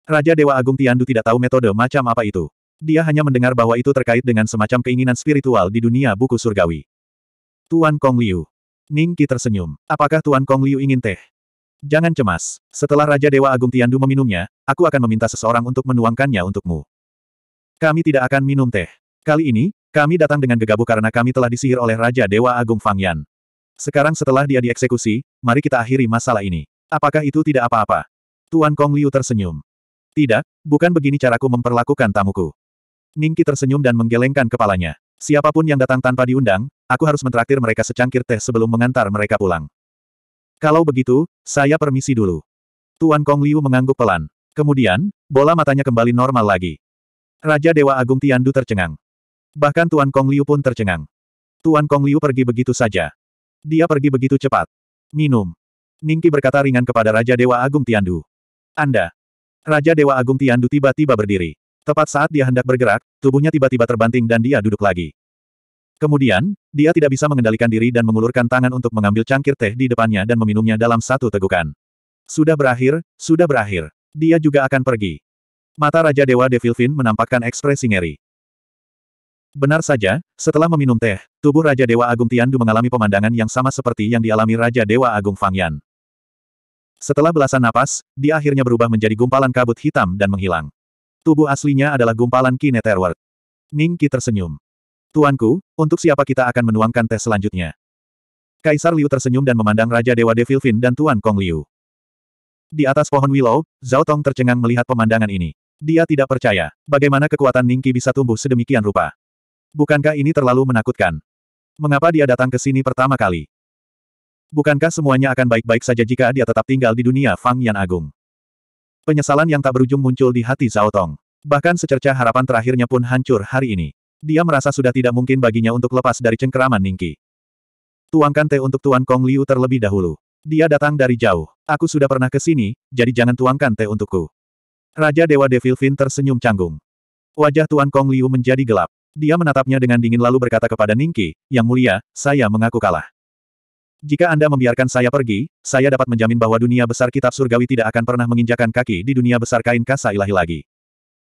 Raja Dewa Agung Tian Du tidak tahu metode macam apa itu. Dia hanya mendengar bahwa itu terkait dengan semacam keinginan spiritual di dunia buku surgawi. Tuan Kong Liu. Ning Qi tersenyum. Apakah Tuan Kong Liu ingin teh? Jangan cemas. Setelah Raja Dewa Agung Tian Du meminumnya, aku akan meminta seseorang untuk menuangkannya untukmu. Kami tidak akan minum teh. Kali ini, kami datang dengan gegabah karena kami telah disihir oleh Raja Dewa Agung Fang Yan. Sekarang setelah dia dieksekusi, mari kita akhiri masalah ini. Apakah itu tidak apa-apa? Tuan Kong Liu tersenyum. Tidak, bukan begini caraku memperlakukan tamuku. Ningki tersenyum dan menggelengkan kepalanya. Siapapun yang datang tanpa diundang, aku harus mentraktir mereka secangkir teh sebelum mengantar mereka pulang. Kalau begitu, saya permisi dulu. Tuan Kong Liu mengangguk pelan. Kemudian, bola matanya kembali normal lagi. Raja Dewa Agung Tiandu tercengang. Bahkan Tuan Kong Liu pun tercengang. Tuan Kong Liu pergi begitu saja. Dia pergi begitu cepat. Minum. Ningki berkata ringan kepada Raja Dewa Agung Tiandu. Anda. Raja Dewa Agung Tiandu tiba-tiba berdiri. Tepat saat dia hendak bergerak, tubuhnya tiba-tiba terbanting dan dia duduk lagi. Kemudian, dia tidak bisa mengendalikan diri dan mengulurkan tangan untuk mengambil cangkir teh di depannya dan meminumnya dalam satu tegukan. Sudah berakhir, sudah berakhir. Dia juga akan pergi. Mata Raja Dewa Devilfin menampakkan ekspresi ngeri. Benar saja, setelah meminum teh, tubuh Raja Dewa Agung Tiandu mengalami pemandangan yang sama seperti yang dialami Raja Dewa Agung Fang Yan. Setelah belasan napas, dia akhirnya berubah menjadi gumpalan kabut hitam dan menghilang. Tubuh aslinya adalah gumpalan Kine Ning Qi tersenyum. Tuanku, untuk siapa kita akan menuangkan teh selanjutnya? Kaisar Liu tersenyum dan memandang Raja Dewa Devilfin dan Tuan Kong Liu. Di atas pohon willow, Zhao Tong tercengang melihat pemandangan ini. Dia tidak percaya, bagaimana kekuatan Ning Ningki bisa tumbuh sedemikian rupa. Bukankah ini terlalu menakutkan? Mengapa dia datang ke sini pertama kali? Bukankah semuanya akan baik-baik saja jika dia tetap tinggal di dunia Fang Yan Agung? Penyesalan yang tak berujung muncul di hati Zhao Tong. Bahkan secerca harapan terakhirnya pun hancur hari ini. Dia merasa sudah tidak mungkin baginya untuk lepas dari cengkeraman Ningki. Tuangkan teh untuk Tuan Kong Liu terlebih dahulu. Dia datang dari jauh. Aku sudah pernah ke sini, jadi jangan tuangkan teh untukku. Raja Dewa Devil Fin tersenyum canggung. Wajah Tuan Kong Liu menjadi gelap. Dia menatapnya dengan dingin lalu berkata kepada Ningki, Yang mulia, saya mengaku kalah. Jika Anda membiarkan saya pergi, saya dapat menjamin bahwa dunia besar kitab surgawi tidak akan pernah menginjakan kaki di dunia besar kain kasa ilahi lagi.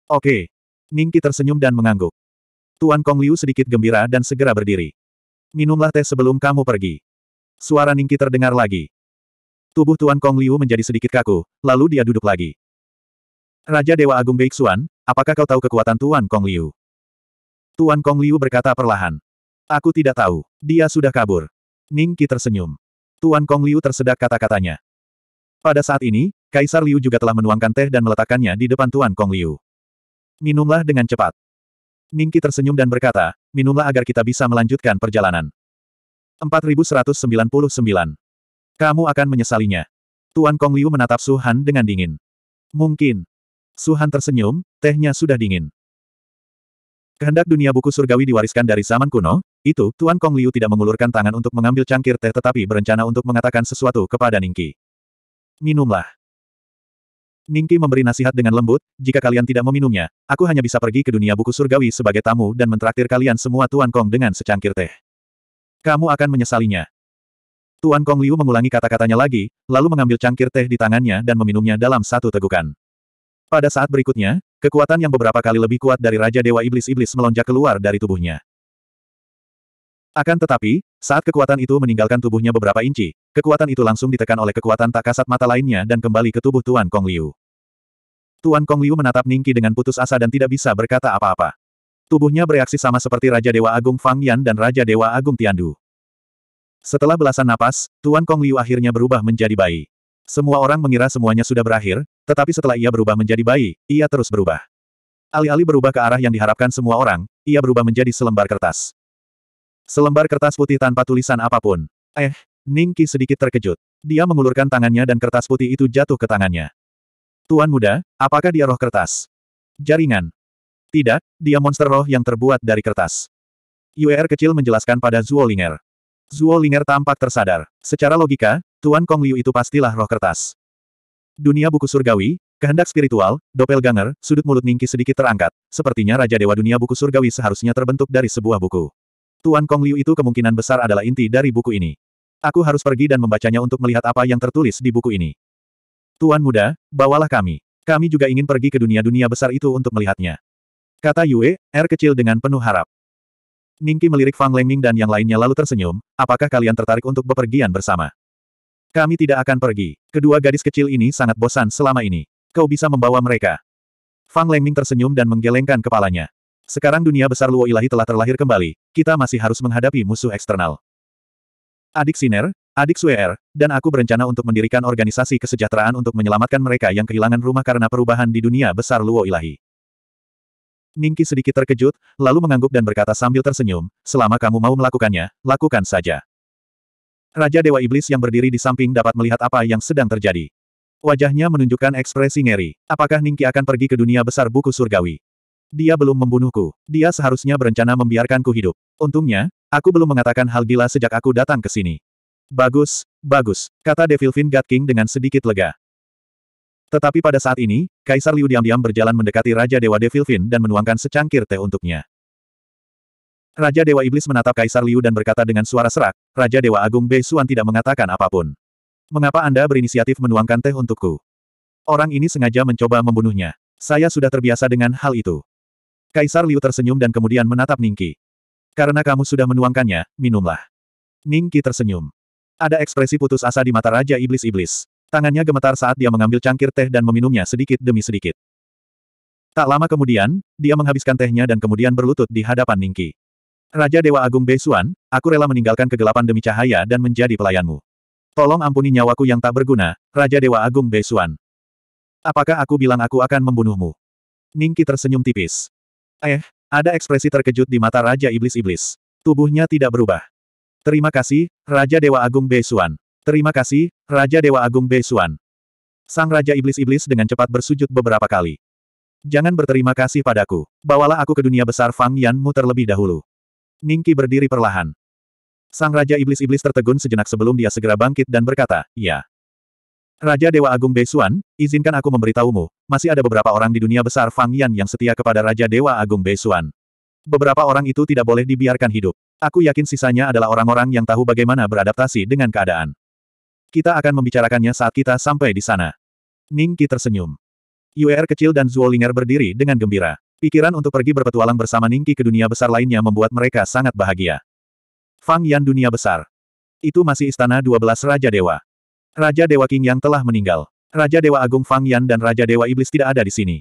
Oke. Ningki tersenyum dan mengangguk. Tuan Kong Liu sedikit gembira dan segera berdiri. Minumlah teh sebelum kamu pergi. Suara Ningki terdengar lagi. Tubuh Tuan Kong Liu menjadi sedikit kaku, lalu dia duduk lagi. Raja Dewa Agung Beixuan, apakah kau tahu kekuatan Tuan Kong Liu? Tuan Kong Liu berkata perlahan. Aku tidak tahu. Dia sudah kabur. Ning Qi tersenyum. Tuan Kong Liu tersedak kata-katanya. Pada saat ini, Kaisar Liu juga telah menuangkan teh dan meletakkannya di depan Tuan Kong Liu. Minumlah dengan cepat. Ning Qi tersenyum dan berkata, minumlah agar kita bisa melanjutkan perjalanan. 4199. Kamu akan menyesalinya. Tuan Kong Liu menatap Su Han dengan dingin. Mungkin. Su Han tersenyum, tehnya sudah dingin. Kehendak dunia buku surgawi diwariskan dari zaman kuno, itu, Tuan Kong Liu tidak mengulurkan tangan untuk mengambil cangkir teh tetapi berencana untuk mengatakan sesuatu kepada Ningki. Minumlah. Ningki memberi nasihat dengan lembut, jika kalian tidak meminumnya, aku hanya bisa pergi ke dunia buku surgawi sebagai tamu dan mentraktir kalian semua Tuan Kong dengan secangkir teh. Kamu akan menyesalinya. Tuan Kong Liu mengulangi kata-katanya lagi, lalu mengambil cangkir teh di tangannya dan meminumnya dalam satu tegukan. Pada saat berikutnya, kekuatan yang beberapa kali lebih kuat dari Raja Dewa Iblis-Iblis melonjak keluar dari tubuhnya. Akan tetapi, saat kekuatan itu meninggalkan tubuhnya beberapa inci, kekuatan itu langsung ditekan oleh kekuatan tak kasat mata lainnya dan kembali ke tubuh Tuan Kong Liu. Tuan Kong Liu menatap Ningki dengan putus asa dan tidak bisa berkata apa-apa. Tubuhnya bereaksi sama seperti Raja Dewa Agung Fang Yan dan Raja Dewa Agung Tiandu. Setelah belasan napas, Tuan Kong Liu akhirnya berubah menjadi bayi. Semua orang mengira semuanya sudah berakhir, tetapi setelah ia berubah menjadi bayi, ia terus berubah. Alih-alih berubah ke arah yang diharapkan semua orang, ia berubah menjadi selembar kertas. Selembar kertas putih tanpa tulisan apapun. Eh, Ningki sedikit terkejut. Dia mengulurkan tangannya dan kertas putih itu jatuh ke tangannya. Tuan muda, apakah dia roh kertas? Jaringan. Tidak, dia monster roh yang terbuat dari kertas. Yu'er kecil menjelaskan pada Zuolinger. Zuo Linger tampak tersadar. Secara logika, Tuan Kong Liu itu pastilah roh kertas. Dunia buku surgawi, kehendak spiritual, doppelganger, sudut mulut Ningki sedikit terangkat. Sepertinya Raja Dewa Dunia Buku Surgawi seharusnya terbentuk dari sebuah buku. Tuan Kong Liu itu kemungkinan besar adalah inti dari buku ini. Aku harus pergi dan membacanya untuk melihat apa yang tertulis di buku ini. Tuan muda, bawalah kami. Kami juga ingin pergi ke dunia-dunia besar itu untuk melihatnya. Kata Yue, R kecil dengan penuh harap. Ningki melirik Fang Lengming dan yang lainnya lalu tersenyum, apakah kalian tertarik untuk bepergian bersama? Kami tidak akan pergi. Kedua gadis kecil ini sangat bosan selama ini. Kau bisa membawa mereka. Fang Lengming tersenyum dan menggelengkan kepalanya. Sekarang dunia besar Luo Ilahi telah terlahir kembali, kita masih harus menghadapi musuh eksternal. Adik Siner, adik Suer, er, dan aku berencana untuk mendirikan organisasi kesejahteraan untuk menyelamatkan mereka yang kehilangan rumah karena perubahan di dunia besar Luo Ilahi. Ningki sedikit terkejut, lalu mengangguk dan berkata sambil tersenyum, selama kamu mau melakukannya, lakukan saja. Raja Dewa Iblis yang berdiri di samping dapat melihat apa yang sedang terjadi. Wajahnya menunjukkan ekspresi ngeri. Apakah Ningki akan pergi ke dunia besar buku surgawi? Dia belum membunuhku. Dia seharusnya berencana membiarkanku hidup. Untungnya, aku belum mengatakan hal gila sejak aku datang ke sini. Bagus, bagus, kata Devilfin Gatking dengan sedikit lega. Tetapi pada saat ini, Kaisar Liu diam-diam berjalan mendekati Raja Dewa Devilfin dan menuangkan secangkir teh untuknya. Raja Dewa Iblis menatap Kaisar Liu dan berkata dengan suara serak, Raja Dewa Agung Bei Xuan tidak mengatakan apapun. Mengapa Anda berinisiatif menuangkan teh untukku? Orang ini sengaja mencoba membunuhnya. Saya sudah terbiasa dengan hal itu. Kaisar Liu tersenyum dan kemudian menatap Ningki. Karena kamu sudah menuangkannya, minumlah. Ningki tersenyum. Ada ekspresi putus asa di mata Raja Iblis-Iblis. Tangannya gemetar saat dia mengambil cangkir teh dan meminumnya sedikit demi sedikit. Tak lama kemudian, dia menghabiskan tehnya dan kemudian berlutut di hadapan Ningki. Raja Dewa Agung Beisuan, aku rela meninggalkan kegelapan demi cahaya dan menjadi pelayanmu. Tolong ampuni nyawaku yang tak berguna, Raja Dewa Agung Beisuan. Apakah aku bilang aku akan membunuhmu? Ningki tersenyum tipis. Eh, ada ekspresi terkejut di mata Raja Iblis-Iblis. Tubuhnya tidak berubah. Terima kasih, Raja Dewa Agung Beisuan. Terima kasih, Raja Dewa Agung Beisuan. Sang Raja Iblis-Iblis dengan cepat bersujud beberapa kali. Jangan berterima kasih padaku. Bawalah aku ke dunia besar Fang Yanmu terlebih dahulu. Ningki berdiri perlahan. Sang Raja Iblis-Iblis tertegun sejenak sebelum dia segera bangkit dan berkata, Ya. Raja Dewa Agung Beisuan, izinkan aku memberitahumu, masih ada beberapa orang di dunia besar Fang Yan yang setia kepada Raja Dewa Agung Beisuan. Beberapa orang itu tidak boleh dibiarkan hidup. Aku yakin sisanya adalah orang-orang yang tahu bagaimana beradaptasi dengan keadaan. Kita akan membicarakannya saat kita sampai di sana. Ning Qi tersenyum. Yuer kecil dan Zuolinger berdiri dengan gembira. Pikiran untuk pergi berpetualang bersama Ning Qi ke dunia besar lainnya membuat mereka sangat bahagia. Fang Yan dunia besar. Itu masih istana 12 Raja Dewa. Raja Dewa King yang telah meninggal. Raja Dewa Agung Fang Yan dan Raja Dewa Iblis tidak ada di sini.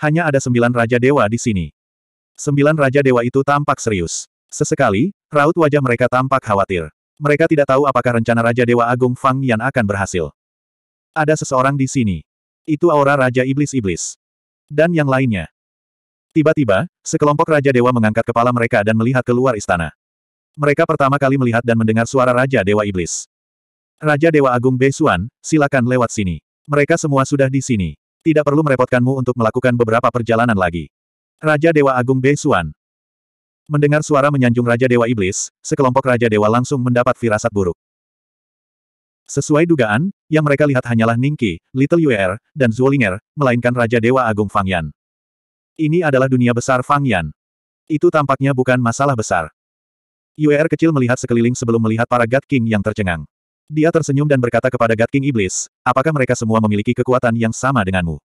Hanya ada sembilan Raja Dewa di sini. Sembilan Raja Dewa itu tampak serius. Sesekali, raut wajah mereka tampak khawatir. Mereka tidak tahu apakah rencana Raja Dewa Agung Fang Yan akan berhasil. Ada seseorang di sini. Itu aura Raja Iblis-Iblis. Dan yang lainnya. Tiba-tiba, sekelompok Raja Dewa mengangkat kepala mereka dan melihat keluar istana. Mereka pertama kali melihat dan mendengar suara Raja Dewa Iblis. Raja Dewa Agung Besuan, silakan lewat sini. Mereka semua sudah di sini. Tidak perlu merepotkanmu untuk melakukan beberapa perjalanan lagi. Raja Dewa Agung Besuan, Mendengar suara menyanjung Raja Dewa Iblis, sekelompok Raja Dewa langsung mendapat firasat buruk. Sesuai dugaan, yang mereka lihat hanyalah Ningqi, Little Yuer, dan Zuolinger, melainkan Raja Dewa Agung Fang Yan. Ini adalah dunia besar Fang Yan. Itu tampaknya bukan masalah besar. Yuer kecil melihat sekeliling sebelum melihat para God King yang tercengang. Dia tersenyum dan berkata kepada God King Iblis, apakah mereka semua memiliki kekuatan yang sama denganmu?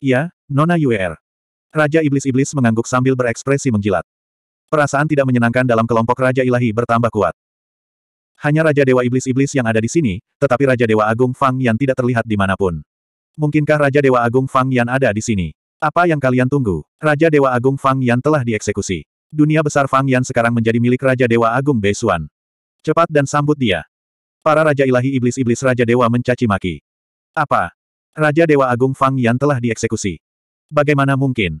Ya, Nona Yuer. Raja Iblis-Iblis mengangguk sambil berekspresi menjilat. Perasaan tidak menyenangkan dalam kelompok Raja Ilahi bertambah kuat. Hanya Raja Dewa Iblis-Iblis yang ada di sini, tetapi Raja Dewa Agung Fang Yan tidak terlihat di dimanapun. Mungkinkah Raja Dewa Agung Fang Yan ada di sini? Apa yang kalian tunggu? Raja Dewa Agung Fang Yan telah dieksekusi. Dunia besar Fang Yan sekarang menjadi milik Raja Dewa Agung Beisuan. Cepat dan sambut dia. Para Raja Ilahi Iblis-Iblis Raja Dewa mencaci maki. Apa? Raja Dewa Agung Fang Yan telah dieksekusi. Bagaimana mungkin?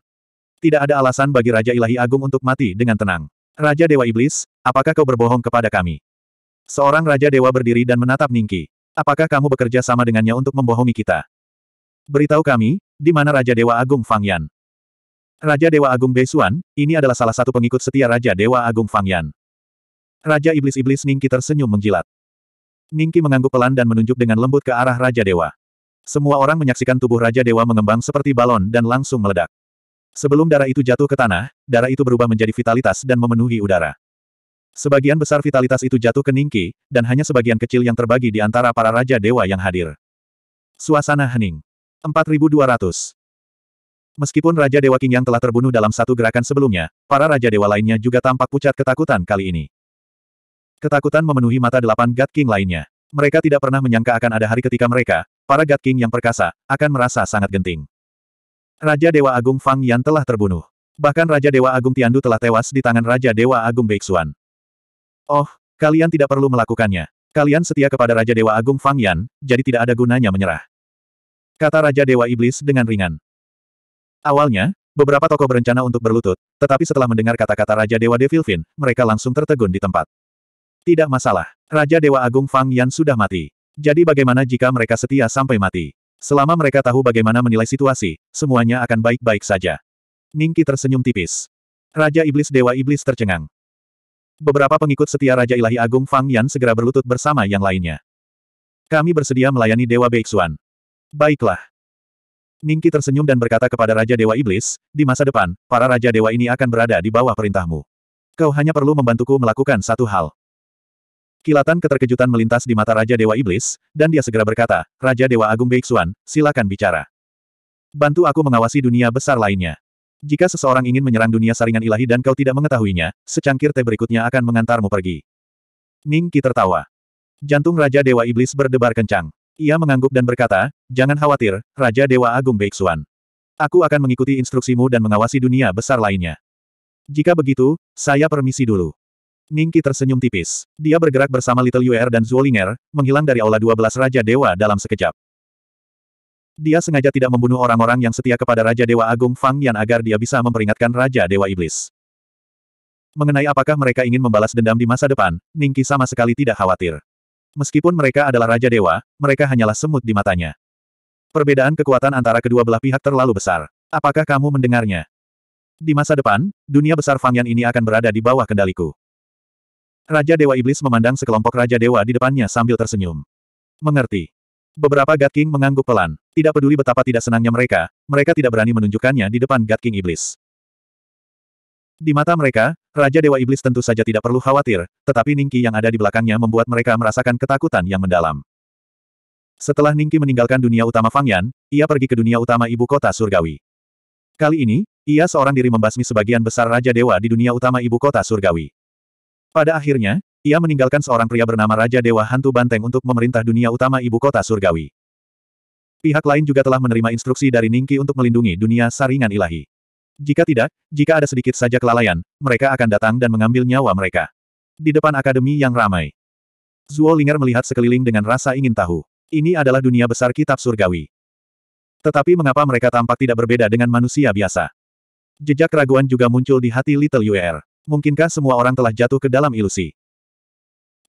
Tidak ada alasan bagi Raja Ilahi Agung untuk mati dengan tenang. Raja Dewa Iblis, apakah kau berbohong kepada kami? Seorang Raja Dewa berdiri dan menatap Ningki. Apakah kamu bekerja sama dengannya untuk membohongi kita? Beritahu kami, di mana Raja Dewa Agung Fang Yan? Raja Dewa Agung Beisuan, ini adalah salah satu pengikut setia Raja Dewa Agung Fang Yan. Raja Iblis-Iblis Ningki tersenyum menjilat. Ningki mengangguk pelan dan menunjuk dengan lembut ke arah Raja Dewa. Semua orang menyaksikan tubuh Raja Dewa mengembang seperti balon dan langsung meledak. Sebelum darah itu jatuh ke tanah, darah itu berubah menjadi vitalitas dan memenuhi udara. Sebagian besar vitalitas itu jatuh ke Ningki, dan hanya sebagian kecil yang terbagi di antara para raja dewa yang hadir. Suasana hening. 4200. Meskipun Raja Dewa King yang telah terbunuh dalam satu gerakan sebelumnya, para Raja Dewa lainnya juga tampak pucat ketakutan kali ini. Ketakutan memenuhi mata delapan God King lainnya. Mereka tidak pernah menyangka akan ada hari ketika mereka, para God King yang perkasa, akan merasa sangat genting. Raja Dewa Agung Fang Yan telah terbunuh. Bahkan Raja Dewa Agung Tiandu telah tewas di tangan Raja Dewa Agung Beixuan. Oh, kalian tidak perlu melakukannya. Kalian setia kepada Raja Dewa Agung Fang Yan, jadi tidak ada gunanya menyerah. Kata Raja Dewa Iblis dengan ringan. Awalnya, beberapa tokoh berencana untuk berlutut, tetapi setelah mendengar kata-kata Raja Dewa Devilfin, mereka langsung tertegun di tempat. Tidak masalah, Raja Dewa Agung Fang Yan sudah mati. Jadi bagaimana jika mereka setia sampai mati? Selama mereka tahu bagaimana menilai situasi, semuanya akan baik-baik saja. Ningki tersenyum tipis. Raja Iblis Dewa Iblis tercengang. Beberapa pengikut setia Raja Ilahi Agung Fang Yan segera berlutut bersama yang lainnya. Kami bersedia melayani Dewa Beixuan. Baiklah. Ningki tersenyum dan berkata kepada Raja Dewa Iblis, di masa depan, para Raja Dewa ini akan berada di bawah perintahmu. Kau hanya perlu membantuku melakukan satu hal. Kilatan keterkejutan melintas di mata Raja Dewa Iblis, dan dia segera berkata, Raja Dewa Agung Beiksuan, silakan bicara. Bantu aku mengawasi dunia besar lainnya. Jika seseorang ingin menyerang dunia saringan ilahi dan kau tidak mengetahuinya, secangkir teh berikutnya akan mengantarmu pergi. Ning Qi tertawa. Jantung Raja Dewa Iblis berdebar kencang. Ia mengangguk dan berkata, jangan khawatir, Raja Dewa Agung Beiksuan. Aku akan mengikuti instruksimu dan mengawasi dunia besar lainnya. Jika begitu, saya permisi dulu. Ningki tersenyum tipis. Dia bergerak bersama Little Yuer dan Zuolinger, menghilang dari Aula 12 Raja Dewa dalam sekejap. Dia sengaja tidak membunuh orang-orang yang setia kepada Raja Dewa Agung Fang Yan agar dia bisa memperingatkan Raja Dewa Iblis. Mengenai apakah mereka ingin membalas dendam di masa depan, Ningki sama sekali tidak khawatir. Meskipun mereka adalah Raja Dewa, mereka hanyalah semut di matanya. Perbedaan kekuatan antara kedua belah pihak terlalu besar. Apakah kamu mendengarnya? Di masa depan, dunia besar Fang Yan ini akan berada di bawah kendaliku. Raja Dewa Iblis memandang sekelompok Raja Dewa di depannya sambil tersenyum. Mengerti. Beberapa God King mengangguk pelan. Tidak peduli betapa tidak senangnya mereka, mereka tidak berani menunjukkannya di depan God King Iblis. Di mata mereka, Raja Dewa Iblis tentu saja tidak perlu khawatir, tetapi Ningki yang ada di belakangnya membuat mereka merasakan ketakutan yang mendalam. Setelah Ningki meninggalkan dunia utama Fangyan, ia pergi ke dunia utama ibu kota Surgawi. Kali ini, ia seorang diri membasmi sebagian besar Raja Dewa di dunia utama ibu kota Surgawi. Pada akhirnya, ia meninggalkan seorang pria bernama Raja Dewa Hantu Banteng untuk memerintah dunia utama ibu kota surgawi. Pihak lain juga telah menerima instruksi dari Ningki untuk melindungi dunia saringan ilahi. Jika tidak, jika ada sedikit saja kelalaian, mereka akan datang dan mengambil nyawa mereka. Di depan akademi yang ramai, Zuo Linger melihat sekeliling dengan rasa ingin tahu. Ini adalah dunia besar kitab surgawi. Tetapi mengapa mereka tampak tidak berbeda dengan manusia biasa? Jejak keraguan juga muncul di hati Little Yuer. Mungkinkah semua orang telah jatuh ke dalam ilusi?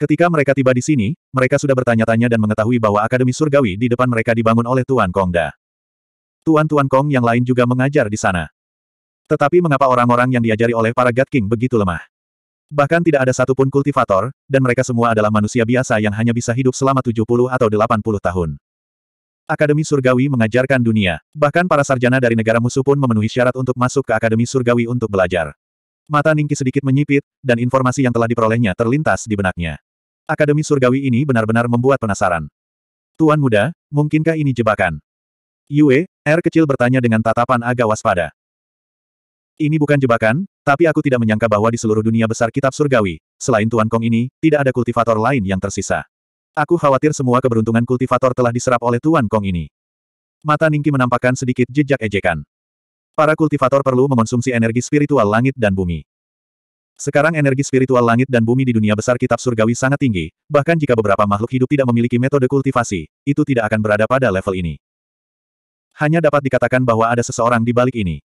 Ketika mereka tiba di sini, mereka sudah bertanya-tanya dan mengetahui bahwa Akademi Surgawi di depan mereka dibangun oleh Tuan Kongda. Tuan-tuan Kong yang lain juga mengajar di sana. Tetapi mengapa orang-orang yang diajari oleh para God King begitu lemah? Bahkan tidak ada satupun kultivator, dan mereka semua adalah manusia biasa yang hanya bisa hidup selama 70 atau 80 tahun. Akademi Surgawi mengajarkan dunia. Bahkan para sarjana dari negara musuh pun memenuhi syarat untuk masuk ke Akademi Surgawi untuk belajar. Mata Ningki sedikit menyipit, dan informasi yang telah diperolehnya terlintas di benaknya. Akademi Surgawi ini benar-benar membuat penasaran. Tuan muda, mungkinkah ini jebakan? Yue, R kecil bertanya dengan tatapan agak waspada. Ini bukan jebakan, tapi aku tidak menyangka bahwa di seluruh dunia besar kitab surgawi, selain Tuan Kong ini, tidak ada kultivator lain yang tersisa. Aku khawatir semua keberuntungan kultivator telah diserap oleh Tuan Kong ini. Mata Ningki menampakkan sedikit jejak ejekan. Para kultivator perlu mengonsumsi energi spiritual langit dan bumi. Sekarang energi spiritual langit dan bumi di dunia besar kitab surgawi sangat tinggi, bahkan jika beberapa makhluk hidup tidak memiliki metode kultivasi, itu tidak akan berada pada level ini. Hanya dapat dikatakan bahwa ada seseorang di balik ini.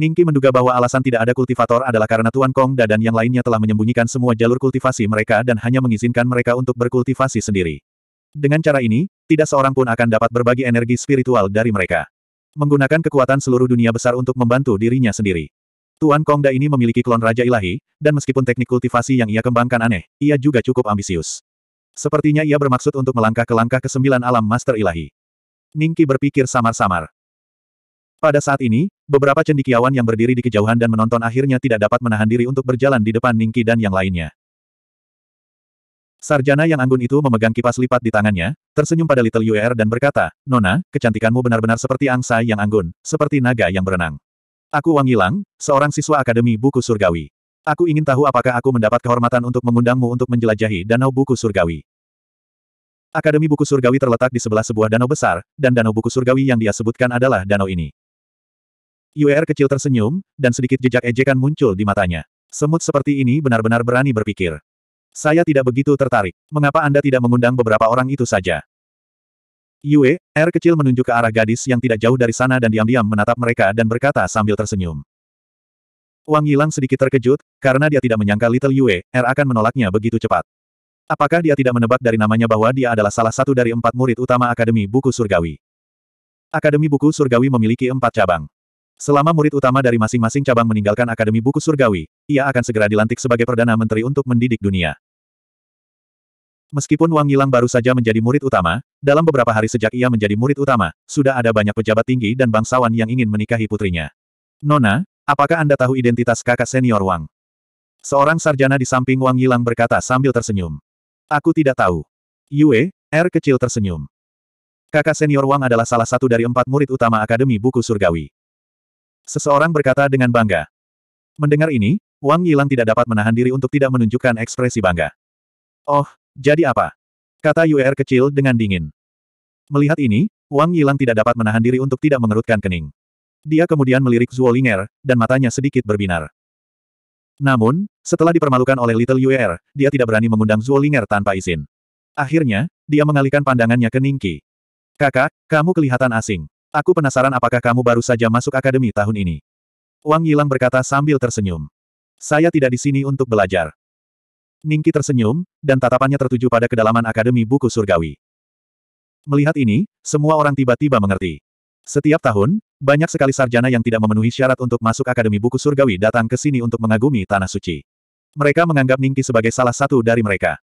Ningki menduga bahwa alasan tidak ada kultivator adalah karena Tuan Kong Da dan yang lainnya telah menyembunyikan semua jalur kultivasi mereka dan hanya mengizinkan mereka untuk berkultivasi sendiri. Dengan cara ini, tidak seorang pun akan dapat berbagi energi spiritual dari mereka menggunakan kekuatan seluruh dunia besar untuk membantu dirinya sendiri. Tuan Kongda ini memiliki klon Raja Ilahi, dan meskipun teknik kultivasi yang ia kembangkan aneh, ia juga cukup ambisius. Sepertinya ia bermaksud untuk melangkah ke langkah sembilan alam Master Ilahi. Ningki berpikir samar-samar. Pada saat ini, beberapa cendikiawan yang berdiri di kejauhan dan menonton akhirnya tidak dapat menahan diri untuk berjalan di depan Ningki dan yang lainnya. Sarjana yang anggun itu memegang kipas lipat di tangannya, tersenyum pada Little Yuer dan berkata, Nona, kecantikanmu benar-benar seperti angsa yang anggun, seperti naga yang berenang. Aku Wang Yilang, seorang siswa Akademi Buku Surgawi. Aku ingin tahu apakah aku mendapat kehormatan untuk mengundangmu untuk menjelajahi Danau Buku Surgawi. Akademi Buku Surgawi terletak di sebelah sebuah danau besar, dan danau buku surgawi yang dia sebutkan adalah danau ini. Yuer kecil tersenyum, dan sedikit jejak ejekan muncul di matanya. Semut seperti ini benar-benar berani berpikir. Saya tidak begitu tertarik. Mengapa Anda tidak mengundang beberapa orang itu saja? Yue, air kecil menunjuk ke arah gadis yang tidak jauh dari sana dan diam-diam menatap mereka dan berkata sambil tersenyum. Wang Yilang sedikit terkejut, karena dia tidak menyangka Little Yue, R akan menolaknya begitu cepat. Apakah dia tidak menebak dari namanya bahwa dia adalah salah satu dari empat murid utama Akademi Buku Surgawi? Akademi Buku Surgawi memiliki empat cabang. Selama murid utama dari masing-masing cabang meninggalkan Akademi Buku Surgawi, ia akan segera dilantik sebagai Perdana Menteri untuk mendidik dunia. Meskipun Wang Yilang baru saja menjadi murid utama, dalam beberapa hari sejak ia menjadi murid utama, sudah ada banyak pejabat tinggi dan bangsawan yang ingin menikahi putrinya. Nona, apakah Anda tahu identitas kakak senior Wang? Seorang sarjana di samping Wang Yilang berkata sambil tersenyum. Aku tidak tahu. Yue, R kecil tersenyum. Kakak senior Wang adalah salah satu dari empat murid utama Akademi Buku Surgawi. Seseorang berkata dengan bangga. Mendengar ini, Wang Yilang tidak dapat menahan diri untuk tidak menunjukkan ekspresi bangga. Oh, jadi apa? Kata Yuer er kecil dengan dingin. Melihat ini, Wang Yilang tidak dapat menahan diri untuk tidak mengerutkan kening. Dia kemudian melirik Zuo Linger, dan matanya sedikit berbinar. Namun, setelah dipermalukan oleh Little Yuer, er, dia tidak berani mengundang Zuo Linger tanpa izin. Akhirnya, dia mengalihkan pandangannya ke Ningki. Kakak, kamu kelihatan asing. Aku penasaran apakah kamu baru saja masuk akademi tahun ini. Wang Yilang berkata sambil tersenyum. Saya tidak di sini untuk belajar. Ningki tersenyum, dan tatapannya tertuju pada kedalaman Akademi Buku Surgawi. Melihat ini, semua orang tiba-tiba mengerti. Setiap tahun, banyak sekali sarjana yang tidak memenuhi syarat untuk masuk Akademi Buku Surgawi datang ke sini untuk mengagumi Tanah Suci. Mereka menganggap Ningki sebagai salah satu dari mereka.